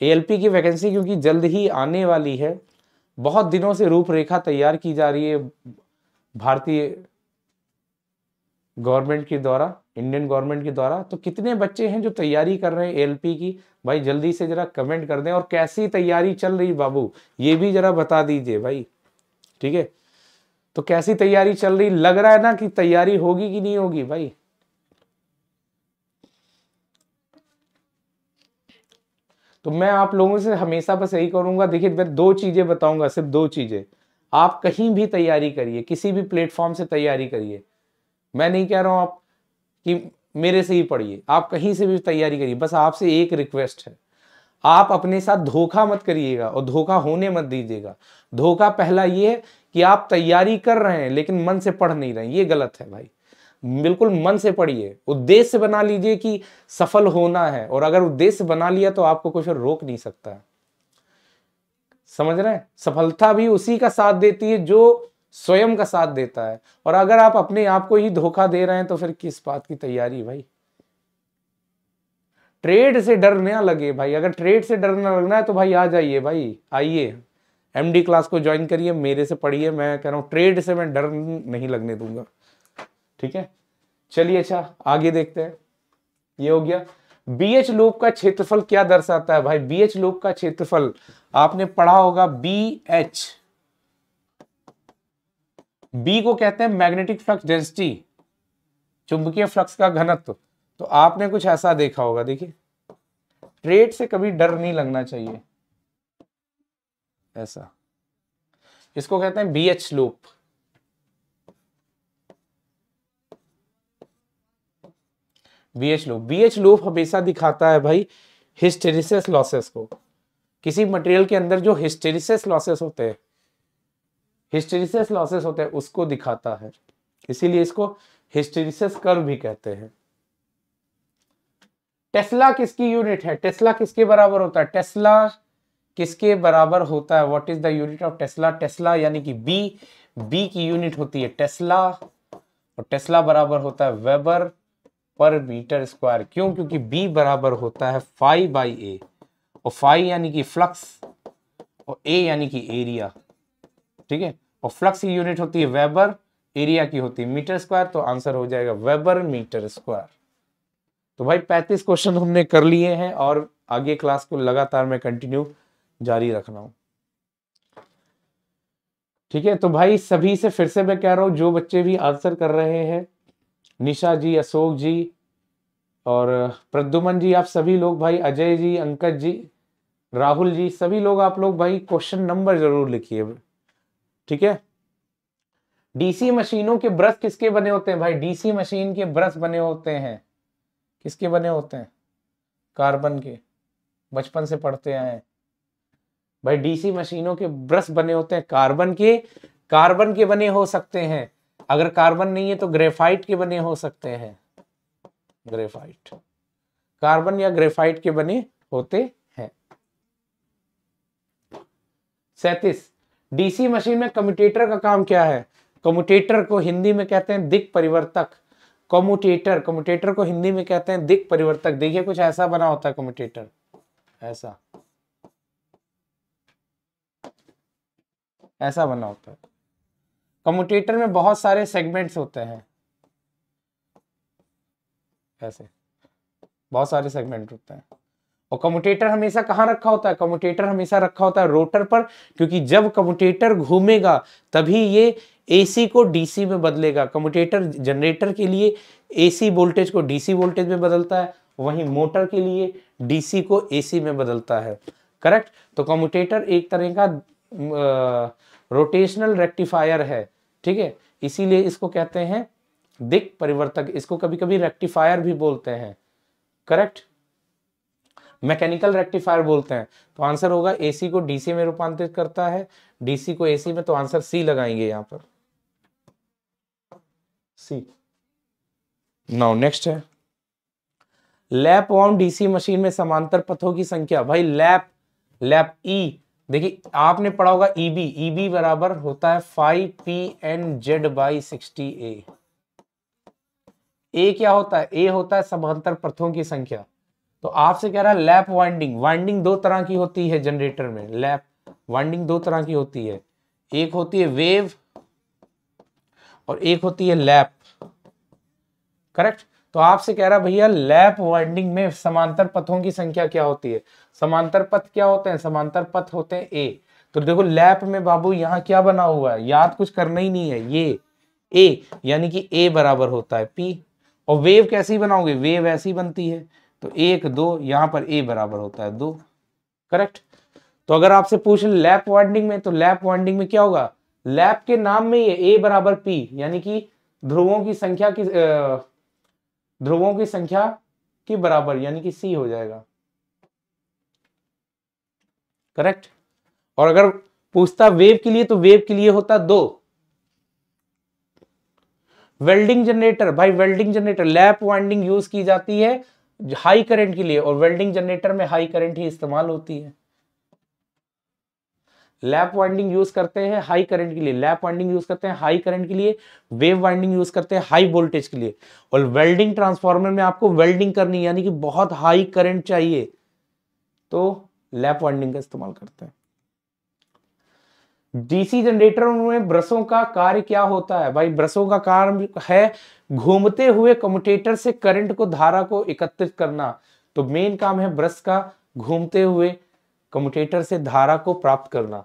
एएलपी की वैकेंसी क्योंकि जल्द ही आने वाली है बहुत दिनों से रूपरेखा तैयार की जा रही है भारतीय गवर्नमेंट के द्वारा इंडियन गवर्नमेंट के द्वारा तो कितने बच्चे हैं जो तैयारी कर रहे हैं एलपी की भाई जल्दी से जरा कमेंट कर दें और कैसी तैयारी चल रही बाबू ये भी जरा बता दीजिए भाई ठीक है तो कैसी तैयारी चल रही लग रहा है ना कि तैयारी होगी कि नहीं होगी भाई तो मैं आप लोगों से हमेशा बस यही करूंगा देखिए मैं दो चीज़ें बताऊँगा सिर्फ दो चीज़ें आप कहीं भी तैयारी करिए किसी भी प्लेटफॉर्म से तैयारी करिए मैं नहीं कह रहा हूँ आप कि मेरे से ही पढ़िए आप कहीं से भी तैयारी करिए बस आपसे एक रिक्वेस्ट है आप अपने साथ धोखा मत करिएगा और धोखा होने मत दीजिएगा धोखा पहला ये है कि आप तैयारी कर रहे हैं लेकिन मन से पढ़ नहीं रहे ये गलत है भाई बिल्कुल मन से पढ़िए उद्देश्य बना लीजिए कि सफल होना है और अगर उद्देश्य बना लिया तो आपको कुछ रोक नहीं सकता समझ रहे हैं सफलता भी उसी का साथ देती है जो स्वयं का साथ देता है और अगर आप अपने आप को ही धोखा दे रहे हैं तो फिर किस बात की तैयारी भाई ट्रेड से डर ना लगे भाई अगर ट्रेड से डर ना लगना है तो भाई आ जाइए भाई आइए एमडी क्लास को ज्वाइन करिए मेरे से पढ़िए मैं कह रहा हूँ ट्रेड से मैं डर नहीं लगने दूंगा ठीक है चलिए अच्छा आगे देखते हैं ये हो गया बी एच लूप का क्षेत्रफल क्या दर्शाता है भाई बी एच लूप का क्षेत्रफल आपने पढ़ा होगा बी एच बी को कहते हैं मैग्नेटिक फ्लक्स डेंसिटी चुंबकीय फ्लक्स का घनत्व तो आपने कुछ ऐसा देखा होगा देखिए ट्रेड से कभी डर नहीं लगना चाहिए ऐसा इसको कहते हैं B H loop B H loop B H loop हमेशा दिखाता है भाई हिस्टेरिसिस लॉसेस को किसी मटेरियल के अंदर जो हिस्टेरिसिस लॉसेस होते हैं हिस्टेरिसिस लॉसेस होते हैं उसको दिखाता है इसीलिए इसको हिस्टेरिसिस कर्व भी कहते हैं टेस्ला किसकी यूनिट है टेस्ला किसके बराबर होता है टेस्ला किसके बराबर होता है what is the unit of tesla tesla यानी कि बी बी की यूनिट होती है टेस्ला और टेस्ला बराबर होता है वेबर पर मीटर स्क्वायर क्यों क्योंकि बी बराबर होता है फाइव बाई ए और फाइव यानी कि फ्लक्स और ए यानी कि एरिया ठीक है और फ्लक्स की यूनिट होती है वेबर एरिया की होती है मीटर स्क्वायर तो आंसर हो जाएगा वेबर मीटर स्क्वायर तो भाई पैंतीस क्वेश्चन हमने कर लिए हैं और आगे क्लास को लगातार मैं कंटिन्यू जारी रख रहा हूं ठीक है तो भाई सभी से फिर से मैं कह रहा हूं जो बच्चे भी आंसर कर रहे हैं निशा जी अशोक जी और प्रद्युमन जी आप सभी लोग भाई अजय जी अंकज जी राहुल जी सभी लोग आप लोग भाई क्वेश्चन नंबर जरूर लिखिए ठीक है डीसी मशीनों के ब्रश किसके बने होते हैं भाई डीसी मशीन के ब्रश बने होते हैं किसके बने होते हैं कार्बन के बचपन से पढ़ते आए भाई डीसी मशीनों के ब्रश बने होते हैं कार्बन के कार्बन के बने हो सकते हैं अगर कार्बन नहीं है तो ग्रेफाइट के बने हो सकते हैं ग्रेफाइट कार्बन या ग्रेफाइट के बने होते हैं सैतीस डीसी मशीन में कम्यूटेटर का काम क्या है कम्यूटेटर को हिंदी में कहते हैं दिक परिवर्तक कम्यूटेटर कम्यूटेटर को हिंदी में कहते हैं दिक परिवर्तक देखिए कुछ ऐसा बना होता है कम्यूटेटर ऐसा ऐसा बना होता है कम्यूटेटर में बहुत सारे सेगमेंट्स होते हैं ऐसे बहुत सारे सेगमेंट होते हैं और कम्यूटेटर हमेशा कहाँ रखा होता है कम्यूटेटर हमेशा रखा होता है रोटर पर क्योंकि जब कम्यूटेटर घूमेगा तभी ये एसी को डीसी में बदलेगा कम्यूटेटर जनरेटर के लिए एसी वोल्टेज को डीसी वोल्टेज में बदलता है वहीं मोटर के लिए डीसी को एसी में बदलता है करेक्ट तो कम्यूटेटर एक तरह का आ, रोटेशनल रेक्टिफायर है ठीक है इसीलिए इसको कहते हैं दिक परिवर्तक इसको कभी कभी रेक्टिफायर भी बोलते हैं करेक्ट मैकेनिकल रेक्टिफायर बोलते हैं तो आंसर होगा एसी को डीसी में रूपांतरित करता है डीसी को एसी में तो आंसर सी लगाएंगे यहां पर सी नाउ नेक्स्ट है लैप ऑन डीसी मशीन में समांतर पथों की संख्या भाई लैप लैप ई देखिए आपने पढ़ा होगा ई बी ई बी बराबर होता है phi P N Z by sixty A A क्या होता है ए होता है समांतर पथों की संख्या तो आपसे कह रहा है लैप वाइंडिंग वाइंडिंग दो तरह की होती है जनरेटर में लैप वाइंडिंग दो तरह की होती है एक होती है वेव और एक होती है लैप करेक्ट तो आपसे कह रहा भैया लैप वाइंडिंग में समांतर पथों की संख्या क्या होती है समांतर पथ क्या होते हैं समांतर पथ होते हैं ए तो देखो लैप में बाबू यहाँ क्या बना हुआ है याद कुछ करना ही नहीं है ये ए यानी कि ए बराबर होता है पी और वेव कैसी बनाओगे वेव ऐसी बनती है तो एक दो यहां पर ए बराबर होता है दो करेक्ट तो अगर आपसे पूछ लैप वाइंडिंग में तो लैप वाइंडिंग में क्या होगा लैप के नाम में ये ए बराबर पी यानी कि ध्रुवों की संख्या की आ, ध्रुवों की संख्या के बराबर यानी कि सी हो जाएगा करेक्ट और अगर पूछता वेव के लिए तो वेव के लिए होता दो वेल्डिंग जनरेटर भाई welding generator lap winding use की जाती है हाई करंट के लिए और वेल्डिंग जनरेटर में हाई करंट ही इस्तेमाल होती है लैप वाइंडिंग यूज करते हैं हाई करंट के लिए लैप वाइंडिंग यूज करते हैं हाई करंट के लिए वेव वाइंडिंग यूज करते हैं हाई वोल्टेज के लिए और वेल्डिंग ट्रांसफार्मर में आपको वेल्डिंग करनी यानी कि बहुत हाई करंट चाहिए तो लैप वाइंडिंग का इस्तेमाल करते हैं डीसी जनरेटर में ब्रशों का कार्य क्या होता है भाई ब्रशों का कार्य है घूमते हुए कम्यूटेटर से करंट को धारा को एकत्रित करना तो मेन काम है ब्रश का घूमते हुए कम्यूटेटर से धारा को प्राप्त करना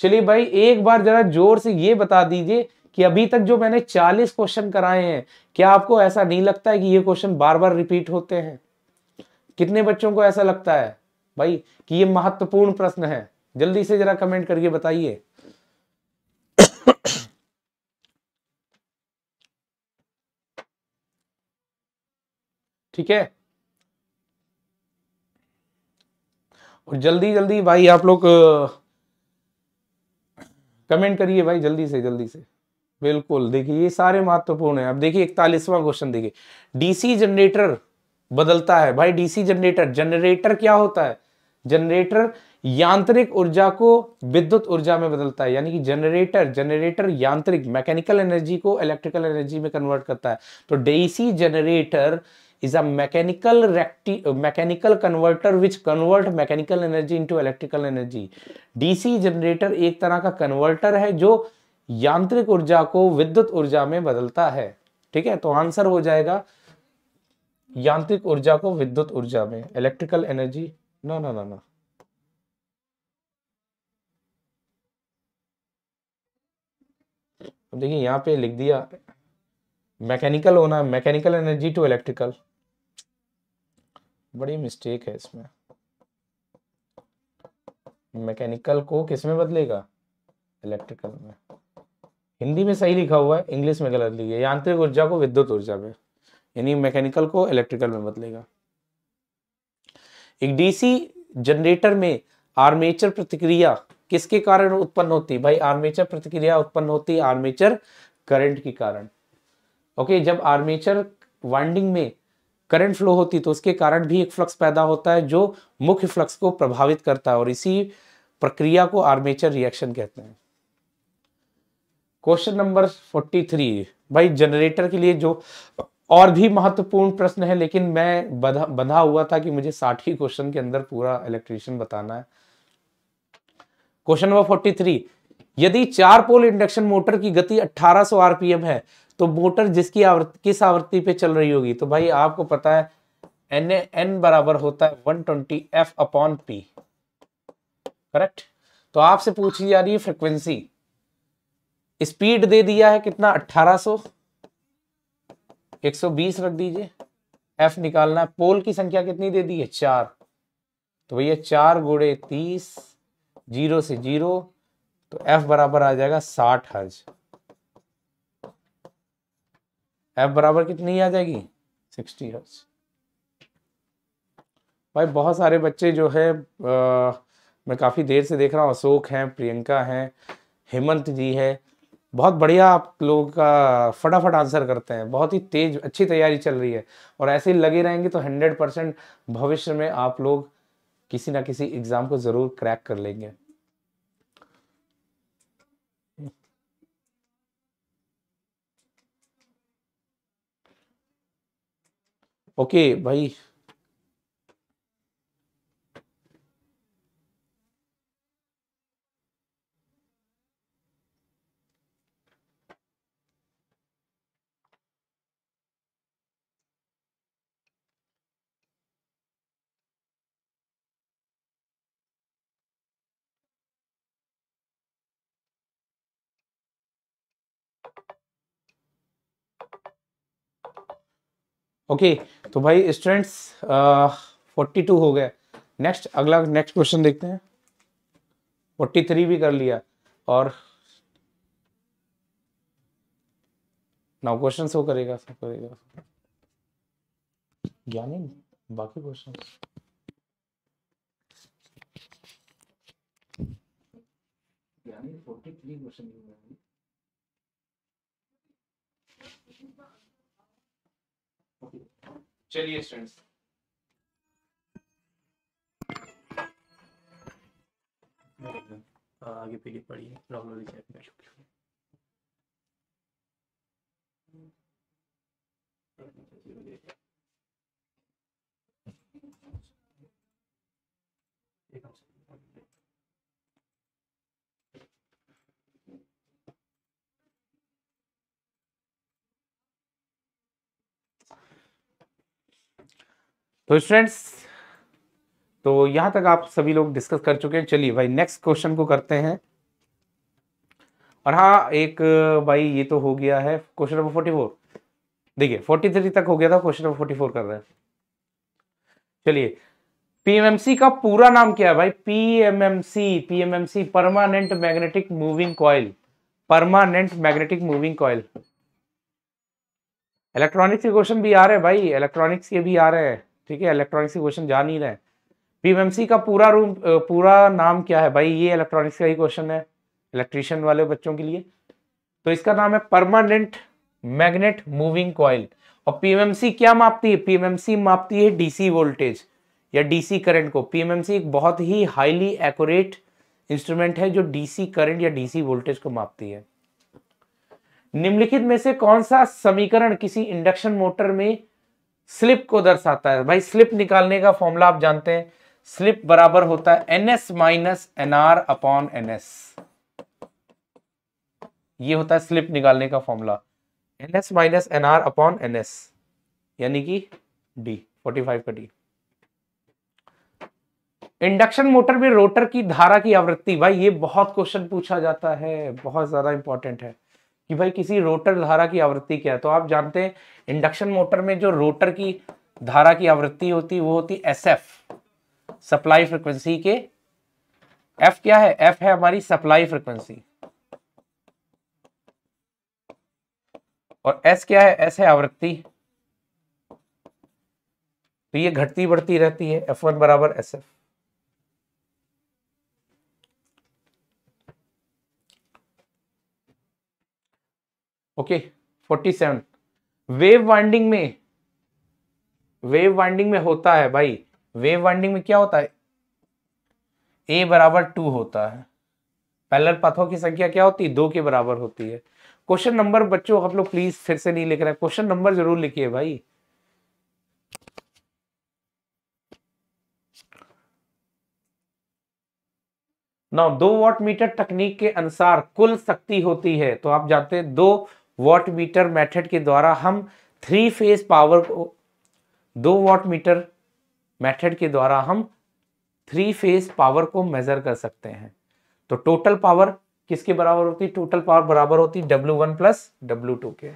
चलिए भाई एक बार जरा जोर से ये बता दीजिए कि अभी तक जो मैंने 40 क्वेश्चन कराए हैं क्या आपको ऐसा नहीं लगता है कि ये क्वेश्चन बार बार रिपीट होते हैं कितने बच्चों को ऐसा लगता है भाई कि ये महत्वपूर्ण प्रश्न है जल्दी से जरा कमेंट करके बताइए ठीक है और जल्दी जल्दी भाई आप लोग कमेंट करिए भाई जल्दी से जल्दी से बिल्कुल देखिए ये सारे महत्वपूर्ण है अब देखिए इकतालीसवां क्वेश्चन देखिए डीसी जनरेटर बदलता है भाई डीसी जनरेटर जनरेटर क्या होता है जनरेटर यांत्रिक ऊर्जा को विद्युत ऊर्जा में बदलता है यानी कि जनरेटर जनरेटर यांत्रिक मैकेनिकल एनर्जी को इलेक्ट्रिकल एनर्जी में कन्वर्ट करता है तो DC generator is a mechanical recti uh, mechanical converter which convert mechanical energy into electrical energy. DC generator एक तरह का कन्वर्टर है जो यांत्रिक ऊर्जा को विद्युत ऊर्जा में बदलता है ठीक है तो आंसर हो जाएगा यांत्रिक ऊर्जा को विद्युत ऊर्जा में इलेक्ट्रिकल एनर्जी ना ना ना ना अब देखिए यहां पे लिख दिया मैकेनिकल होना मैकेनिकल एनर्जी टू इलेक्ट्रिकल बड़ी मिस्टेक है इसमें मैकेनिकल को किस में बदलेगा इलेक्ट्रिकल में हिंदी में सही लिखा हुआ है इंग्लिश में गलत लिखी है यांत्रिक ऊर्जा को विद्युत ऊर्जा में यानी मैकेनिकल को इलेक्ट्रिकल में बदलेगा एक डीसी जनरेटर में आर्मेचर प्रतिक्रिया किसके कारण उत्पन्न होती है भाई आर्मेचर प्रतिक्रिया उत्पन्न होती है आर्मेचर करंट के कारण ओके जब आर्मेचर वाइंडिंग में करंट फ्लो होती तो उसके कारण भी एक फ्लक्स पैदा होता है जो मुख्य फ्लक्स को प्रभावित करता है और इसी प्रक्रिया को आर्मेचर रिएक्शन कहते हैं क्वेश्चन नंबर फोर्टी थ्री भाई जनरेटर के लिए जो और भी महत्वपूर्ण प्रश्न है लेकिन मैं बधा बंधा हुआ था कि मुझे साठ ही क्वेश्चन के अंदर पूरा इलेक्ट्रिशियन बताना है क्वेश्चन नंबर फोर्टी थ्री यदि चार पोल इंडक्शन मोटर की गति 1800 आरपीएम है तो मोटर जिसकी आवृत्ति किस आवृत्ति पे चल रही होगी तो भाई आपको पता है एन एन बराबर होता है one twenty F upon P correct तो आपसे पूछी जा रही है फ्रिक्वेंसी स्पीड दे दिया है कितना 1800 120 रख दीजिए एफ निकालना है पोल की संख्या कितनी दे दी है चार तो भैया चार गुड़े तीस जीरो से जीरो तो एफ बराबर आ जाएगा साठ हर्ज एफ बराबर कितनी आ जाएगी सिक्सटी हर्ट्स भाई बहुत सारे बच्चे जो है आ, मैं काफ़ी देर से देख रहा हूँ अशोक हैं प्रियंका हैं हेमंत जी है बहुत बढ़िया आप लोगों का फटाफट आंसर करते हैं बहुत ही तेज अच्छी तैयारी चल रही है और ऐसे ही लगे रहेंगे तो हंड्रेड परसेंट भविष्य में आप लोग किसी ना किसी एग्ज़ाम को ज़रूर क्रैक कर लेंगे ओके भाई ओके तो भाई स्टूडेंट्स फोर्टी टू हो गया नेक्स्ट अगला नेक्स्ट क्वेश्चन देखते हैं फोर्टी थ्री भी कर लिया और नौ क्वेश्चन शो करेगा शो करेगा ज्ञानी बाकी क्वेश्चन ज्ञानी थ्री क्वेश्चन चलिए स्टूडेंट्स आगे पीछे पढ़िए नॉर्मल चेक कर एक तो स्टूडेंट्स तो यहां तक आप सभी लोग डिस्कस कर चुके हैं चलिए भाई नेक्स्ट क्वेश्चन को करते हैं और हाँ एक भाई ये तो हो गया है क्वेश्चन नंबर फोर्टी फोर देखिए फोर्टी थ्री तक हो गया था क्वेश्चन नंबर फोर्टी फोर कर रहे हैं चलिए पीएमएमसी का पूरा नाम क्या है भाई PMMC PMMC permanent magnetic moving coil permanent magnetic moving coil electronics के क्वेश्चन भी आ रहे हैं भाई इलेक्ट्रॉनिक्स के भी आ रहे हैं ठीक है इलेक्ट्रॉनिक्स के क्वेश्चन जा नहीं रहे पीएमसी का पूरा रूम पूरा नाम क्या है भाई ये इलेक्ट्रॉनिक्स का ही क्वेश्चन है इलेक्ट्रिशियन वाले बच्चों के लिए तो इसका नाम है परमानेंट मैग्नेट मूविंग कॉइल और पीएमएमसी क्या मापती है पीएमएमसी मापती है डीसी वोल्टेज या डीसी करंट को पीएमएमसी एक बहुत ही हाईली एक्यूरेट इंस्ट्रूमेंट है जो डीसी करंट या डीसी वोल्टेज को मापती है निम्नलिखित में से कौन सा समीकरण किसी इंडक्शन मोटर में स्लिप को दर्शाता है भाई स्लिप निकालने का फॉर्मूला आप जानते हैं स्लिप बराबर होता है N S minus N R upon N S ये होता है स्लिप निकालने का formula N S minus N R upon N S यानी कि डी फोर्टी फाइव का डी इंडक्शन मोटर में रोटर की धारा की आवृत्ति भाई ये बहुत क्वेश्चन पूछा जाता है बहुत ज्यादा इंपॉर्टेंट है कि भाई किसी रोटर धारा की आवृत्ति क्या है तो आप जानते हैं इंडक्शन मोटर में जो रोटर की धारा की आवृत्ति होती है वो होती एस एफ सप्लाई फ्रिक्वेंसी के एफ क्या है एफ है हमारी सप्लाई फ्रिक्वेंसी और एस क्या है एस है आवृत्ति तो ये घटती बढ़ती रहती है एफ वन बराबर S F okay forty seven wave winding में वेव वाइंडिंग में होता है भाई वेव वाइंडिंग में क्या होता है ए बराबर टू होता है पैलर पथों की संख्या क्या होती है दो के बराबर होती है क्वेश्चन नंबर बच्चों आप लोग प्लीज फिर से नहीं लिख रहे क्वेश्चन नंबर जरूर लिखिए भाई नौ दो वॉट मीटर तकनीक के अनुसार कुल शक्ति होती है तो आप जानते हैं दो वॉट मीटर मैथड के द्वारा हम थ्री फेज पावर को दो वॉट मीटर मैथड के द्वारा हम थ्री फेज पावर को मेजर कर सकते हैं तो टोटल पावर किसके बराबर होती है टोटल पावर बराबर होती है W one plus W two के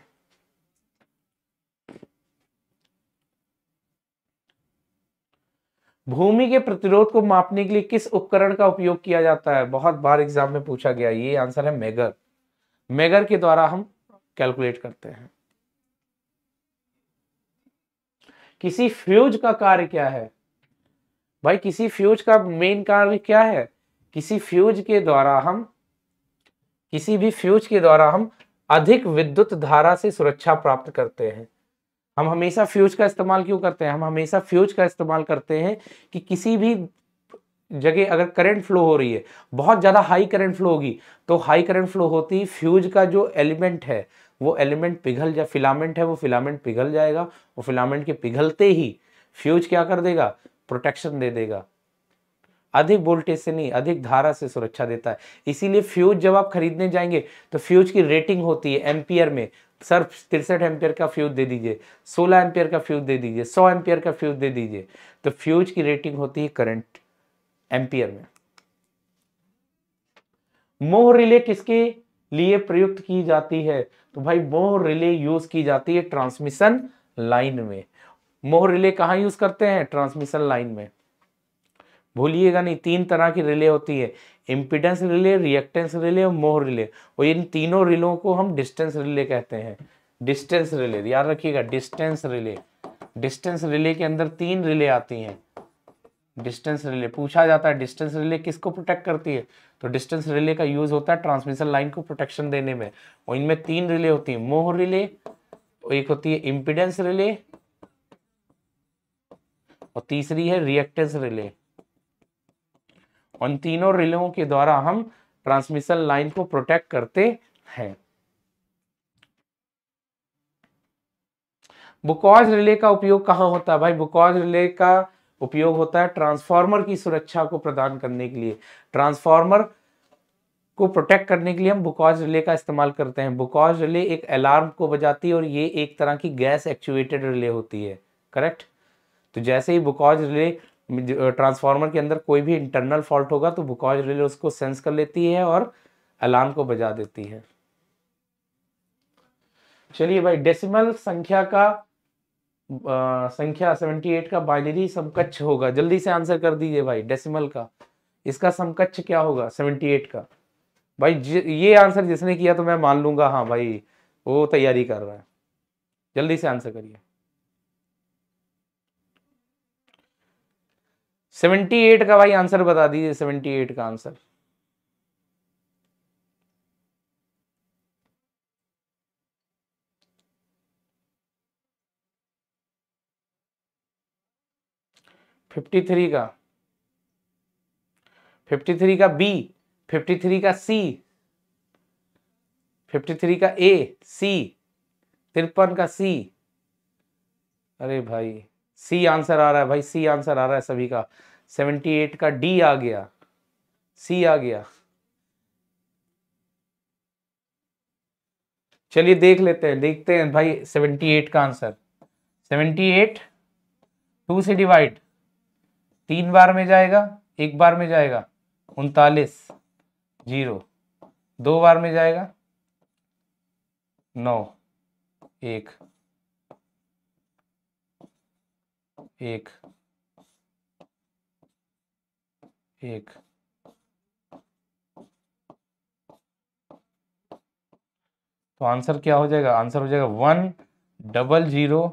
भूमि के प्रतिरोध को मापने के लिए किस उपकरण का उपयोग किया जाता है बहुत बार एग्जाम में पूछा गया ये आंसर है मेगर मेगर के द्वारा हम कैलकुलेट करते हैं किसी फ्यूज का कार्य क्या है भाई किसी फ्यूज का मेन कार्य क्या है किसी फ्यूज के द्वारा हम किसी भी फ्यूज के द्वारा हम अधिक विद्युत धारा से सुरक्षा प्राप्त करते हैं हम हमेशा फ्यूज का इस्तेमाल क्यों करते हैं हम हमेशा फ्यूज का इस्तेमाल करते हैं कि किसी भी जगह अगर करंट फ्लो हो रही है बहुत ज़्यादा हाई करंट फ्लो होगी तो हाई करंट फ्लो होती फ्यूज का जो एलिमेंट है वो एलिमेंट पिघल जा फिलामेंट है वो फिलामेंट पिघल जाएगा वो फिलामेंट के पिघलते ही फ्यूज क्या कर देगा प्रोटेक्शन दे देगा अधिक वोल्टेज से नहीं अधिक धारा से सुरक्षा देता है इसीलिए फ्यूज जब आप खरीदने जाएंगे तो फ्यूज की रेटिंग होती है एम्पियर में सर तिरसठ एम्पियर का फ्यूज दे दीजिए 16 एम्पियर का फ्यूज दे दीजिए 100 एम्पियर का फ्यूज दे दीजिए तो फ्यूज की रेटिंग होती है करंट एम्पियर में मोह रिले किसके लिए प्रयुक्त की जाती है तो भाई मोह रिले यूज की जाती है ट्रांसमिशन लाइन में मोह रिले कहा यूज करते हैं ट्रांसमिशन लाइन में भूलिएगा नहीं तीन तरह की रिले होती है इम्पिडेंस रिले रिएक्टेंस रिले और मोह रिले और इन तीनों रिलों को हम डिस्टेंस रिले कहते हैं डिस्टेंस रिले याद रखिएगा डिस्टेंस रिले डिस्टेंस रिले के अंदर तीन रिले आती हैं डिस्टेंस रिले पूछा जाता है डिस्टेंस रिले किसको प्रोटेक्ट करती है तो डिस्टेंस रिले का यूज होता है ट्रांसमिशन लाइन को प्रोटेक्शन देने में और इनमें तीन रिले होती है मोह रिले एक होती है इम्पिडेंस रिले और तीसरी है रिएक्टेंस रिले उन तीनों रिलेओं के द्वारा हम ट्रांसमिशन लाइन को प्रोटेक्ट करते हैं बुकॉज रिले का उपयोग कहां होता है भाई बुकॉज रिले का उपयोग होता है ट्रांसफार्मर की सुरक्षा को प्रदान करने के लिए ट्रांसफार्मर को प्रोटेक्ट करने के लिए हम बुकॉज रिले का इस्तेमाल करते हैं बुकॉज रिले एक अलार्म को बजाती है और ये एक तरह की गैस एक्चुएटेड रिले होती है करेक्ट तो जैसे ही बुकॉज रिले ट्रांसफार्मर के अंदर कोई भी इंटरनल फॉल्ट होगा तो बुकॉज रिले उसको सेंस कर लेती है और अलार्म को बजा देती है चलिए भाई डेसिमल संख्या का संख्या संख्या 78 का बाइनरी समकक्ष होगा जल्दी से आंसर कर दीजिए भाई डेसिमल का इसका समकक्ष क्या होगा 78 का भाई ये आंसर जिसने किया तो मैं मान लूंगा हाँ भाई वो तैयारी कर रहा है जल्दी से आंसर करिए 78 का भाई आंसर बता दीजिए 78 का आंसर फिफ्टी थ्री का फिफ्टी थ्री का बी फिफ्टी थ्री का सी फिफ्टी थ्री का ए सी तिरपन का सी अरे भाई सी आंसर आ रहा है भाई सी आंसर आ रहा है सभी का सेवेंटी एट का डी आ गया सी आ गया चलिए देख लेते हैं देखते हैं भाई सेवेंटी एट का आंसर सेवेंटी एट टू से डिवाइड तीन बार में जाएगा एक बार में जाएगा उनतालीस जीरो दो बार में जाएगा नौ एक एक एक तो आंसर क्या हो जाएगा आंसर हो जाएगा one double zero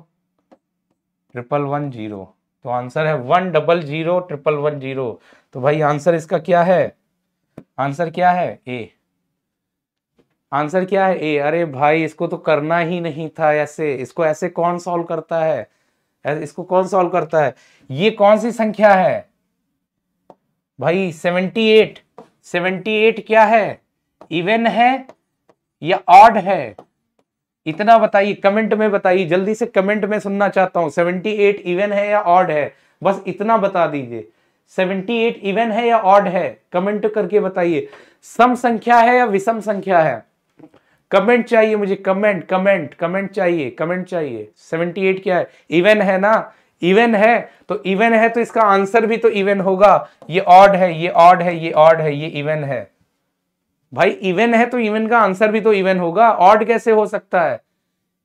triple one zero तो आंसर है one double zero triple one zero तो भाई आंसर इसका क्या है आंसर क्या है ए आंसर क्या है ए अरे भाई इसको तो करना ही नहीं था ऐसे इसको ऐसे कौन सॉल्व करता है इसको कौन सॉल्व करता है ये कौन सी संख्या है भाई सेवेंटी एट सेवेंटी एट क्या है इवन है या ऑड है इतना बताइए कमेंट में बताइए जल्दी से कमेंट में सुनना चाहता हूं 78 इवन है या ऑड है बस इतना बता दीजिए 78 इवन है या ऑड है कमेंट करके बताइए सम संख्या है या विषम संख्या है कमेंट चाहिए मुझे कमेंट कमेंट कमेंट चाहिए कमेंट चाहिए 78 क्या है इवन है ना इवन है तो इवन है तो इसका आंसर भी तो इवन होगा ये ऑड है ये ऑड है ये ऑड है ये इवन है भाई इवन है तो इवन का आंसर भी तो इवन होगा ऑड कैसे हो सकता है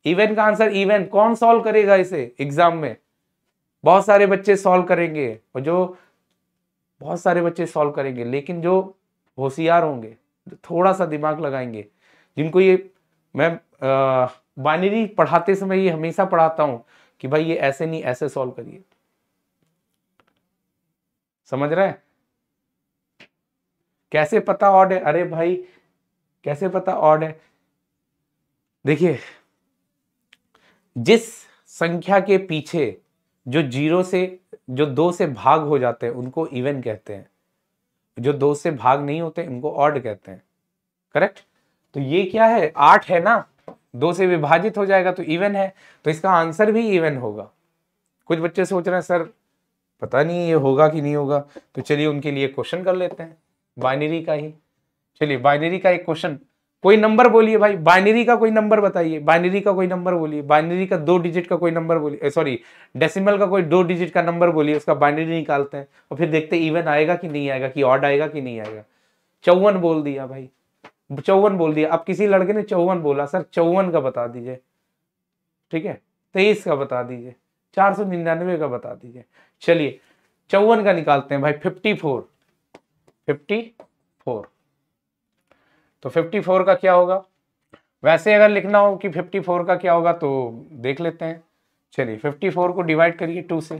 इवन का आंसर इवन कौन सॉल्व करेगा इसे एग्जाम में बहुत सारे बच्चे सॉल्व करेंगे और जो बहुत सारे बच्चे सॉल्व करेंगे लेकिन जो होशियार होंगे जो थोड़ा सा दिमाग लगाएंगे जिनको ये मैं बाइनरी पढ़ाते समय ये हमेशा पढ़ाता हूं कि भाई ये ऐसे नहीं ऐसे सॉल्व करिए समझ रहे हैं कैसे पता ऑड है अरे भाई कैसे पता ऑड है देखिए जिस संख्या के पीछे जो जीरो से जो दो से भाग हो जाते हैं उनको इवन कहते हैं जो दो से भाग नहीं होते उनको ऑड कहते हैं करेक्ट तो ये क्या है आठ है ना दो से विभाजित हो जाएगा तो इवन है तो इसका आंसर भी इवन होगा कुछ बच्चे सोच रहे हैं सर पता नहीं ये होगा कि नहीं होगा तो चलिए उनके लिए क्वेश्चन कर लेते हैं बाइनरी का ही चलिए बाइनरी का एक क्वेश्चन कोई नंबर बोलिए भाई बाइनरी का कोई नंबर बताइए बाइनरी का कोई नंबर बोलिए बाइनरी का दो डिजिट का कोई नंबर बोलिए सॉरी डेसिमल का कोई दो डिजिट का नंबर बोलिए उसका बाइनरी निकालते हैं और फिर देखते इवन आएगा कि नहीं आएगा कि ऑड आएगा कि नहीं आएगा चौवन बोल दिया भाई चौवन बोल दिया अब किसी लड़के ने चौवन बोला सर चौवन का बता दीजिए ठीक है तेईस का बता दीजिए चार सौ निन्यानवे का बता दीजिए चलिए चौवन का निकालते हैं भाई फिफ्टी फोर फिफ्टी फोर तो फिफ्टी फोर का क्या होगा वैसे अगर लिखना हो कि फिफ्टी फोर का क्या होगा तो देख लेते हैं चलिए फिफ्टी फोर को डिवाइड करिए टू से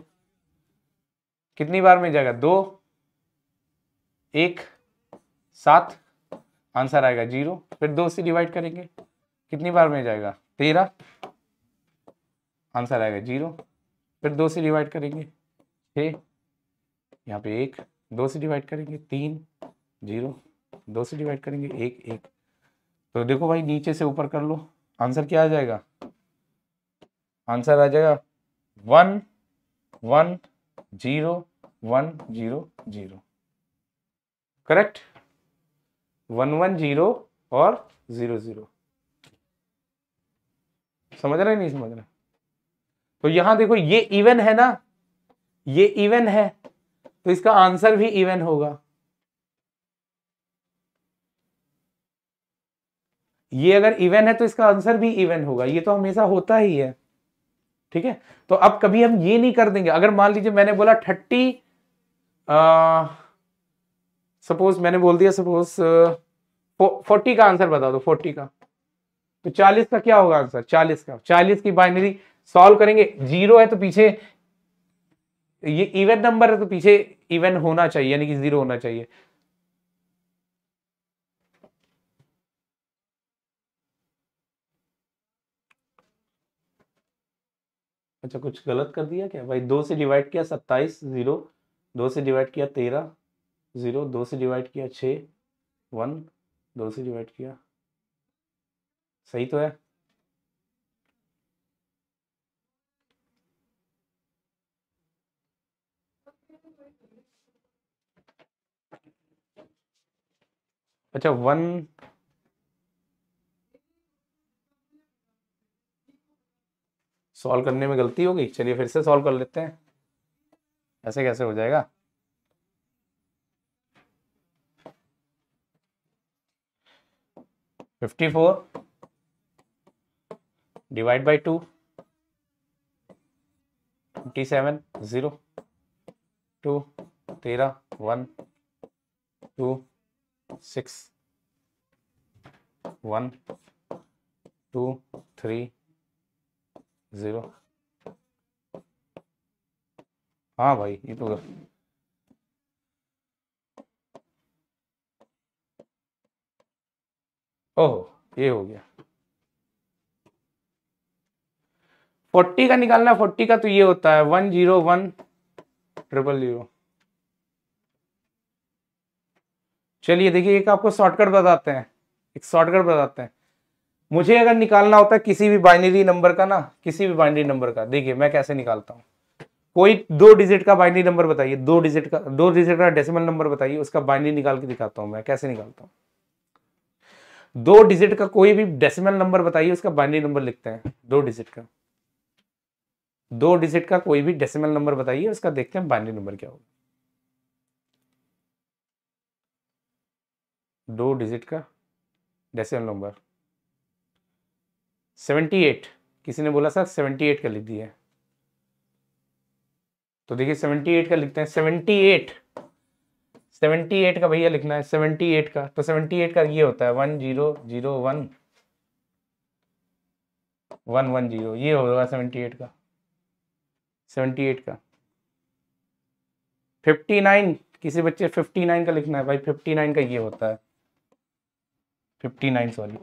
कितनी बार में जाएगा दो एक सात आंसर आएगा जीरो फिर दो से डिवाइड करेंगे कितनी बार में जाएगा तेरह आंसर आएगा जीरो फिर दो से डिवाइड करेंगे छ यहाँ पे एक दो से डिवाइड करेंगे तीन जीरो दो से डिवाइड करेंगे एक एक तो देखो भाई नीचे से ऊपर कर लो आंसर क्या आ जाएगा आंसर आ जाएगा one one zero one zero zero correct one one zero और जीरो जीरो समझ रहे नहीं समझ रहे तो यहां देखो ये इवन है ना ये इवन है तो इसका आंसर भी इवन होगा ये अगर इवन है तो इसका आंसर भी इवन होगा ये तो हमेशा होता ही है ठीक है तो अब कभी हम ये नहीं कर देंगे अगर मान लीजिए मैंने बोला थर्टी सपोज मैंने बोल दिया सपोज फोर्टी का आंसर बता दो फोर्टी का तो चालीस का क्या होगा आंसर चालीस का चालीस की बाइनरी सॉल्व करेंगे जीरो है तो पीछे ये इवन नंबर है तो पीछे इवन होना चाहिए यानी कि जीरो होना चाहिए अच्छा कुछ गलत कर दिया क्या भाई दो से डिवाइड किया सत्ताईस जीरो दो से डिवाइड किया तेरह जीरो दो से डिवाइड किया छ वन दो से डिवाइड किया सही तो है अच्छा वन सॉल्व करने में गलती होगी चलिए फिर से सॉल्व कर लेते हैं ऐसे कैसे हो जाएगा fifty four divide by two twenty seven zero two तेरह one two six one two three zero हाँ भाई ये तो ओह ये हो गया फोर्टी का निकालना फोर्टी का तो ये होता है one zero one triple zero चलिए देखिए एक आपको शॉर्टकट बताते हैं एक शॉर्टकट बताते हैं मुझे अगर निकालना होता है किसी भी बाइनरी नंबर का ना किसी भी बाइनरी नंबर का देखिए मैं कैसे निकालता हूँ कोई दो डिजिट का बाइनरी नंबर बताइए दो डिजिट का दो डिजिट का डेसिमल नंबर बताइए उसका बाइनरी निकाल के दिखाता हूँ मैं कैसे निकालता हूँ दो डिजिट का कोई भी डेसिमल नंबर बताइए उसका बाइनरी नंबर लिखते हैं दो डिजिट का दो डिजिट का कोई भी डेसिमल नंबर बताइए उसका देखते हैं बाइनरी नंबर क्या होगा दो डिजिट का डेसिमल नंबर 78 किसी ने बोला सर 78 का लिख दिया तो देखिए 78 का लिखते हैं 78 78 का भैया लिखना है 78 का तो 78 का ये होता है one zero zero one one one zero ये होगा 78 का 78 का 59 किसी बच्चे 59 का लिखना है भाई 59 का ये होता है फिफ्टी नाइन सॉरी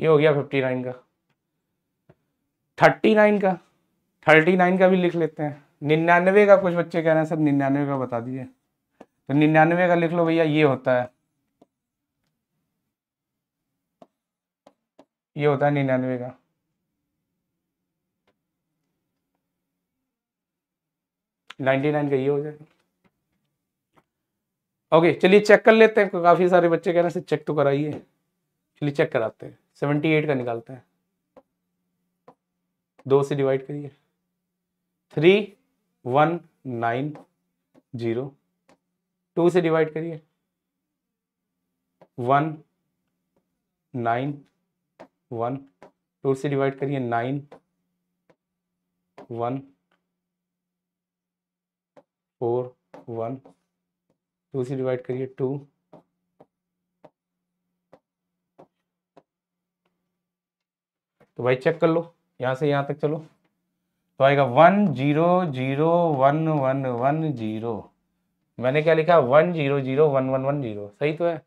ये हो गया फिफ्टी नाइन का थर्टी नाइन का थर्टी नाइन का भी लिख लेते हैं निन्यानवे का कुछ बच्चे कह रहे हैं सर निन्यानवे का बता दीजिए तो निन्यानवे का लिख लो भैया ये होता है ये होता है निन्यानवे का नाइन्टी नाइन का ये हो जाएगा ओके चलिए चेक कर लेते हैं काफ़ी सारे बच्चे कह रहे हैं चेक तो कराइए चलिए चेक कराते हैं सेवेंटी एट का निकालते हैं दो से डिवाइड करिए three one nine zero two से डिवाइड करिए वन नाइन वन टू से डिवाइड करिए nine one four one two से डिवाइड करिए टू तो भाई चेक कर लो यहाँ से यहाँ तक चलो तो आएगा one zero zero one one one zero मैंने क्या लिखा one zero zero one one one zero सही तो है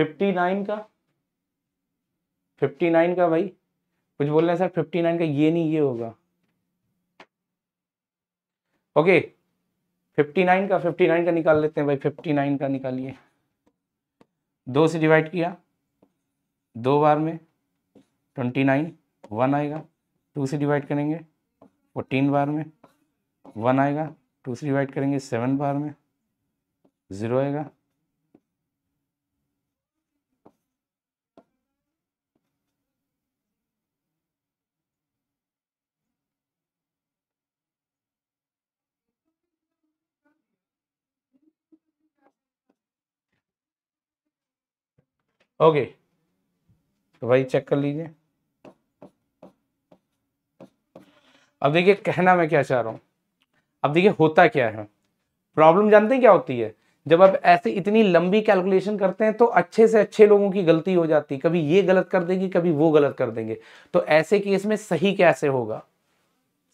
फिफ्टी नाइन का फिफ्टी नाइन का भाई कुछ बोल रहे हैं सर फिफ्टी नाइन का ये नहीं ये होगा ओके फिफ्टी नाइन का फिफ्टी नाइन का निकाल लेते हैं भाई फिफ्टी नाइन का निकालिए दो से डिवाइड किया दो बार में ट्वेंटी नाइन वन आएगा टू से डिवाइड करेंगे फोर्टीन बार में वन आएगा टू से डिवाइड करेंगे सेवन बार में ज़ीरो आएगा ओके तो भाई चेक कर लीजिए अब देखिए कहना मैं क्या चाह रहा हूं अब देखिए होता क्या है प्रॉब्लम जानते हैं क्या होती है जब आप ऐसे इतनी लंबी कैलकुलेशन करते हैं तो अच्छे से अच्छे लोगों की गलती हो जाती है कभी ये गलत कर देंगे कभी वो गलत कर देंगे तो ऐसे केस में सही कैसे होगा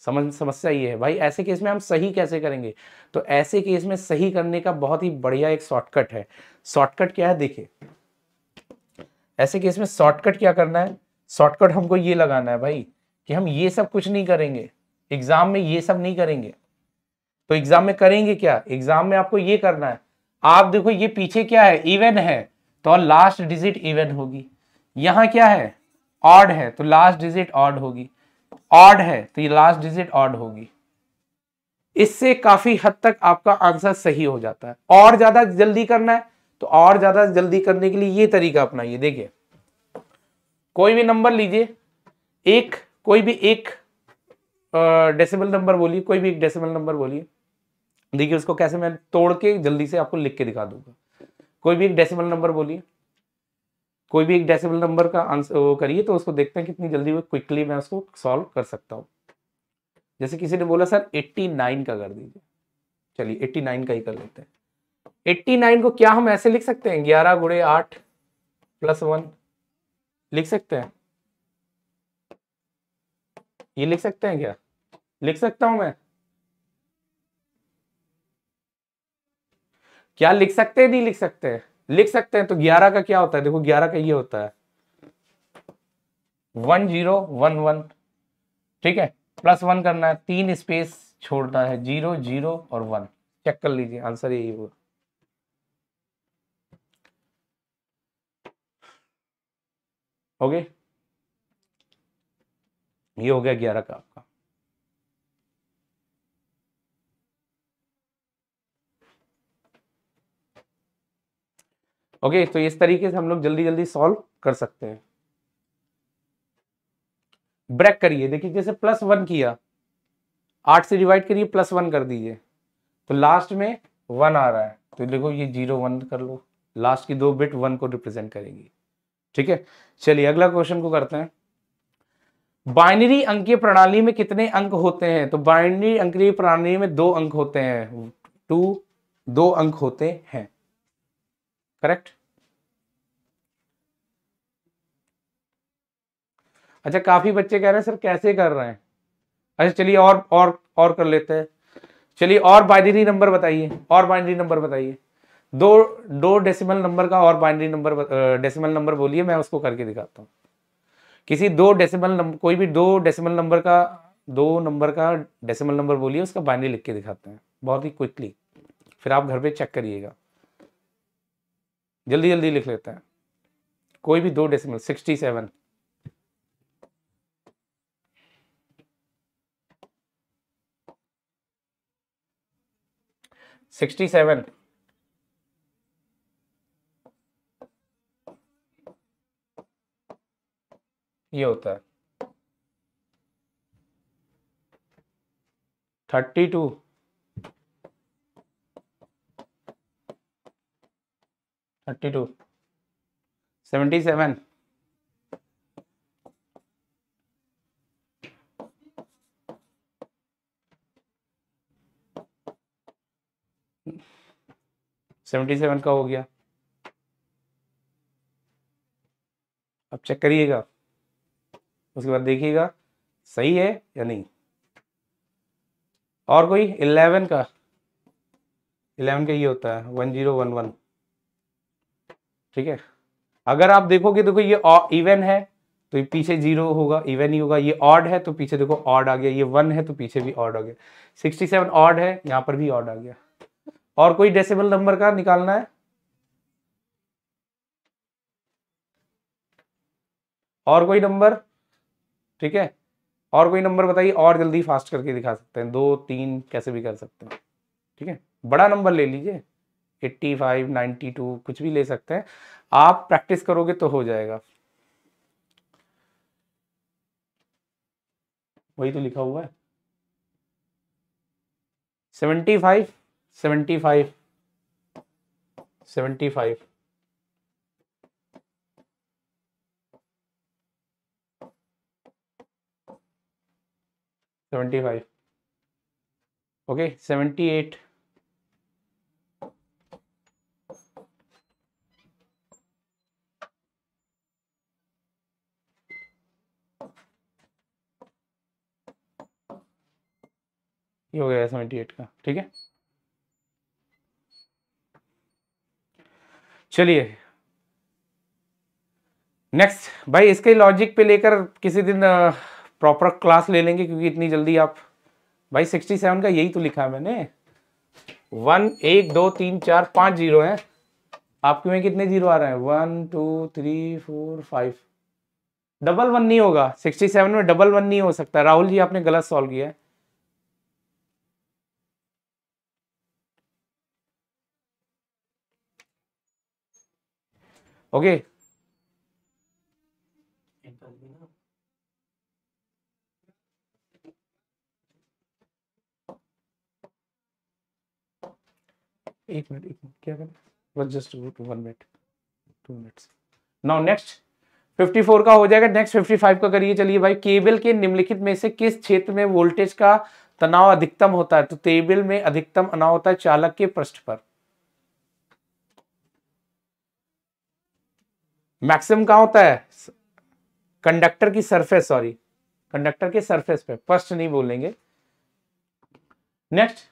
समझ समस्या ये है भाई ऐसे केस में हम सही कैसे करेंगे तो ऐसे केस में सही करने का बहुत ही बढ़िया एक शॉर्टकट है शॉर्टकट क्या है देखिए ऐसे केस में शॉर्टकट क्या करना है शॉर्टकट हमको ये लगाना है भाई कि हम ये सब कुछ नहीं करेंगे एग्जाम में ये सब नहीं करेंगे तो एग्जाम में करेंगे क्या एग्जाम में आपको ये करना है आप देखो ये पीछे क्या है इवन है तो लास्ट डिजिट इवन होगी यहाँ क्या है ऑड है तो लास्ट डिजिट ऑड होगी ऑड है तो ये लास्ट डिजिट ऑड होगी इससे काफी हद तक आपका आंसर सही हो जाता है और ज्यादा जल्दी करना है तो और ज़्यादा जल्दी करने के लिए ये तरीका अपनाइए देखिए कोई भी नंबर लीजिए एक कोई भी एक डेसिमल नंबर बोलिए कोई भी एक डेसिमल नंबर बोलिए देखिए उसको कैसे मैं तोड़ के जल्दी से आपको लिख के दिखा दूंगा कोई भी एक डेसिमल नंबर बोलिए कोई भी एक डेसिमल नंबर का आंसर वो करिए तो उसको देखते हैं कितनी जल्दी वो क्विकली मैं उसको सॉल्व कर सकता हूँ जैसे किसी ने बोला सर 89 का कर दीजिए चलिए 89 का ही कर लेते हैं 89 को क्या हम ऐसे लिख सकते हैं ग्यारह गुड़े आठ प्लस वन लिख सकते हैं ये लिख सकते हैं क्या लिख सकता हूं मैं क्या लिख सकते हैं नहीं लिख सकते हैं लिख सकते हैं तो ग्यारह का क्या होता है देखो ग्यारह का ये होता है वन जीरो वन वन ठीक है प्लस वन करना है तीन स्पेस छोड़ना है जीरो जीरो और वन चेक कर लीजिए आंसर यही होगा ओके ये हो गया ग्यारह का आपका ओके तो इस तरीके से हम लोग जल्दी जल्दी सॉल्व कर सकते हैं ब्रेक करिए देखिए जैसे प्लस वन किया आठ से डिवाइड करिए प्लस वन कर दीजिए तो लास्ट में वन आ रहा है तो देखो ये जीरो वन कर लो लास्ट की दो बिट वन को रिप्रेजेंट करेंगी ठीक है चलिए अगला क्वेश्चन को करते हैं बाइनरी अंकीय प्रणाली में कितने अंक होते हैं तो बाइनरी अंकीय प्रणाली में दो अंक होते हैं टू दो अंक होते हैं करेक्ट अच्छा काफी बच्चे कह रहे हैं सर कैसे कर रहे हैं अच्छा चलिए और और और कर लेते हैं चलिए और बाइनरी नंबर बताइए और बाइनरी नंबर बताइए दो दो डेसिमल नंबर का और बाइनरी नंबर डेसिमल नंबर बोलिए मैं उसको करके दिखाता हूँ किसी दो डेसिमल नंबर कोई भी दो डेसिमल नंबर का दो नंबर का डेसिमल नंबर बोलिए उसका बाइनरी लिख के दिखाते हैं बहुत ही क्विकली फिर आप घर पे चेक करिएगा जल्दी जल्दी लिख लेते हैं कोई भी दो decimal sixty seven sixty seven ये होता है thirty two thirty two seventy seven seventy seven का हो गया अब चेक करिएगा उसके बाद देखिएगा सही है या नहीं और कोई इलेवन का इलेवन का ये होता है वन जीरो वन वन ठीक है अगर आप देखोगे देखो ये इवन है तो ये पीछे जीरो होगा इवन ही होगा ये ऑड है तो पीछे देखो ऑड आ गया ये वन है तो पीछे भी ऑड आ गया सिक्सटी सेवन ऑड है यहां पर भी ऑड आ गया और कोई डेसिमल नंबर का निकालना है और कोई नंबर ठीक है और कोई नंबर बताइए और जल्दी फास्ट करके दिखा सकते हैं दो तीन कैसे भी कर सकते हैं ठीक है बड़ा नंबर ले लीजिए 85, 92 कुछ भी ले सकते हैं आप प्रैक्टिस करोगे तो हो जाएगा वही तो लिखा हुआ है 75, 75, 75 seventy five okay seventy eight ये हो गया सेवेंटी एट का ठीक है चलिए नेक्स्ट भाई इसके लॉजिक पे लेकर किसी दिन प्रॉपर क्लास ले लेंगे क्योंकि इतनी जल्दी आप भाई सिक्सटी सेवन का यही तो लिखा है मैंने वन एक दो तीन चार पाँच जीरो हैं आपके में कितने जीरो आ रहे हैं one two three four five double one नहीं होगा सिक्सटी सेवन में डबल वन नहीं हो सकता राहुल जी आपने गलत सॉल्व किया है ओके okay. एक मिनट एक मिनट क्या करना बस just go to one minute two minutes now next 54 का हो जाएगा नेक्स्ट 55 का करिए चलिए भाई केबल के निम्नलिखित में से किस क्षेत्र में वोल्टेज का तनाव अधिकतम होता है तो केबल में अधिकतम अनाव होता है चालक के पृष्ठ पर मैक्सिमम कहा होता है कंडक्टर की सरफेस सॉरी कंडक्टर के सरफेस पे पृष्ठ नहीं बोलेंगे नेक्स्ट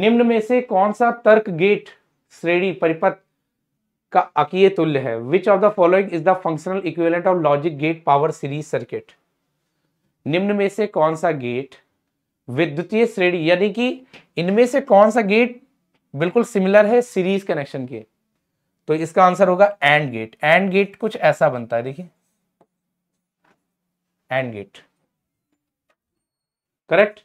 निम्न में से कौन सा तर्क गेट श्रेणी परिपथ का अकीय तुल्य है which of the following is the functional equivalent of logic gate power series circuit निम्न में से कौन सा गेट विद्युतीय श्रेणी यानी कि इनमें से कौन सा गेट बिल्कुल सिमिलर है सीरीज कनेक्शन के तो इसका आंसर होगा एंड गेट एंड गेट कुछ ऐसा बनता है देखिए एंड गेट करेक्ट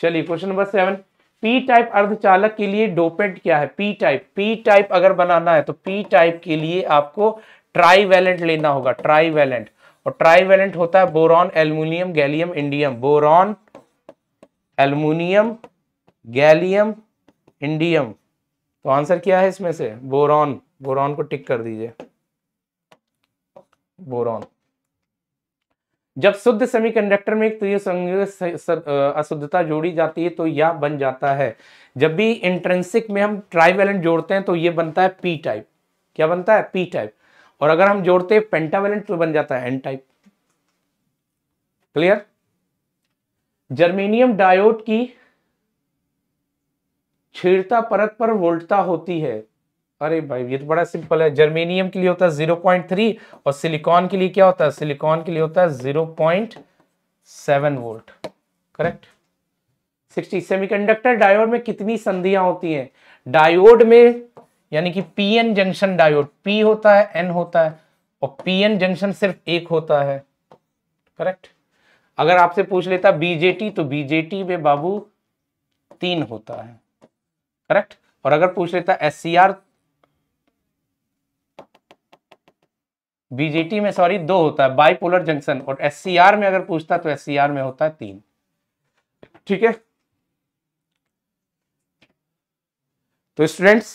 चलिए question number seven P type अर्धचालक के लिए डोपेंट क्या है पी टाइप पी टाइप अगर बनाना है तो पी टाइप के लिए आपको ट्राईवेलेंट लेना होगा ट्राईवेलेंट और ट्राईवेलेंट होता है boron aluminium gallium indium boron aluminium gallium indium तो आंसर क्या है इसमें से बोरॉन बोरॉन को टिक कर दीजिए बोरॉन जब शुद्ध सेमीकंडक्टर में एक त्रिय तो अशुद्धता जोड़ी जाती है तो यह बन जाता है जब भी इंट्रेंसिक में हम ट्राईवेलेंट जोड़ते हैं तो यह बनता है पी टाइप क्या बनता है पी टाइप और अगर हम जोड़ते हैं पेंटावेलेंट तो बन जाता है N type clear germanium diode की छीरता परत पर वोल्टता होती है अरे भाई ये तो बड़ा सिंपल है जर्मेनियम के लिए होता है जीरो पॉइंट थ्री और सिलिकॉन के लिए क्या होता है सिलिकॉन के लिए होता है zero point seven volt correct sixty semiconductor diode में कितनी संधियां होती हैं डायोड में यानी कि पीएन जंक्शन डायोड पी होता है एन होता है और पीएन जंक्शन सिर्फ एक होता है करेक्ट अगर आपसे पूछ लेता बीजेटी तो बीजेटी में बाबू तीन होता है करेक्ट और अगर पूछ लेता एस सी आर बीजेटी में सॉरी दो होता है बाइपोलर जंक्शन और एस में अगर पूछता तो एस में होता है तीन ठीक है तो स्टूडेंट्स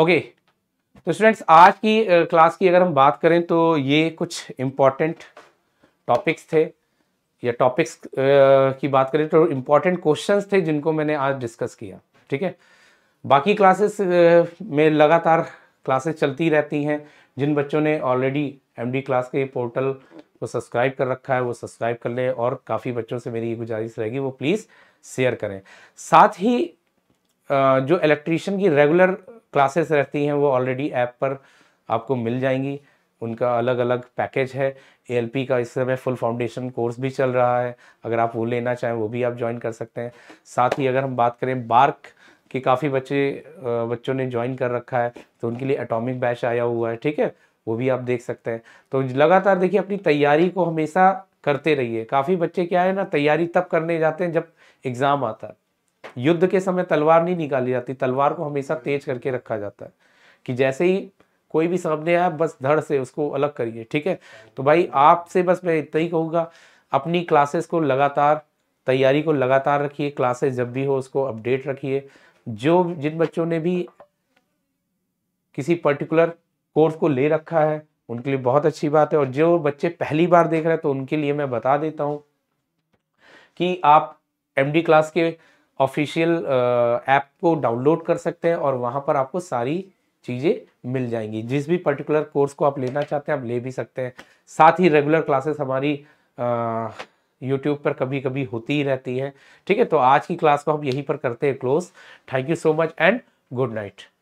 ओके तो स्टूडेंट्स आज की क्लास की अगर हम बात करें तो ये कुछ इम्पॉर्टेंट टॉपिक्स थे या टॉपिक्स की बात करें तो इम्पॉर्टेंट क्वेश्चंस थे जिनको मैंने आज डिस्कस किया ठीक है बाकी क्लासेस में लगातार क्लासेस चलती रहती हैं जिन बच्चों ने ऑलरेडी एमडी क्लास के पोर्टल को सब्सक्राइब कर रखा है वो सब्सक्राइब कर लें और काफ़ी बच्चों से मेरी ये गुजारिश रहेगी वो प्लीज़ शेयर करें साथ ही जो इलेक्ट्रीशियन की रेगुलर क्लासेस रहती हैं वो ऑलरेडी ऐप पर आपको मिल जाएंगी उनका अलग अलग पैकेज है ए का इस समय फुल फाउंडेशन कोर्स भी चल रहा है अगर आप वो लेना चाहें वो भी आप ज्वाइन कर सकते हैं साथ ही अगर हम बात करें बार्क के काफ़ी बच्चे बच्चों ने ज्वाइन कर रखा है तो उनके लिए एटॉमिक बैच आया हुआ है ठीक है वो भी आप देख सकते हैं तो लगातार देखिए अपनी तैयारी को हमेशा करते रहिए काफ़ी बच्चे क्या है ना तैयारी तब करने जाते हैं जब एग्ज़ाम आता है युद्ध के समय तलवार नहीं निकाली जाती तलवार को हमेशा तेज करके रखा जाता है कि जैसे ही कोई भी सामने आया बस धड़ से उसको अलग करिए ठीक है हाँ तो भाई आपसे बस मैं इतना ही कहूँगा अपनी क्लासेस को लगातार तैयारी को लगातार रखिए क्लासेस जब भी हो उसको अपडेट रखिए जो जिन बच्चों ने भी किसी पर्टिकुलर कोर्स को ले रखा है उनके लिए बहुत अच्छी बात है और जो बच्चे पहली बार देख रहे हैं तो उनके लिए मैं बता देता हूँ कि आप एम क्लास के ऑफिशियल ऐप को डाउनलोड कर सकते हैं और वहाँ पर आपको सारी चीज़ें मिल जाएंगी जिस भी पर्टिकुलर कोर्स को आप लेना चाहते हैं आप ले भी सकते हैं साथ ही रेगुलर क्लासेस हमारी यूट्यूब पर कभी कभी होती ही रहती है ठीक है तो आज की क्लास को हम यहीं पर करते हैं close thank you so much and good night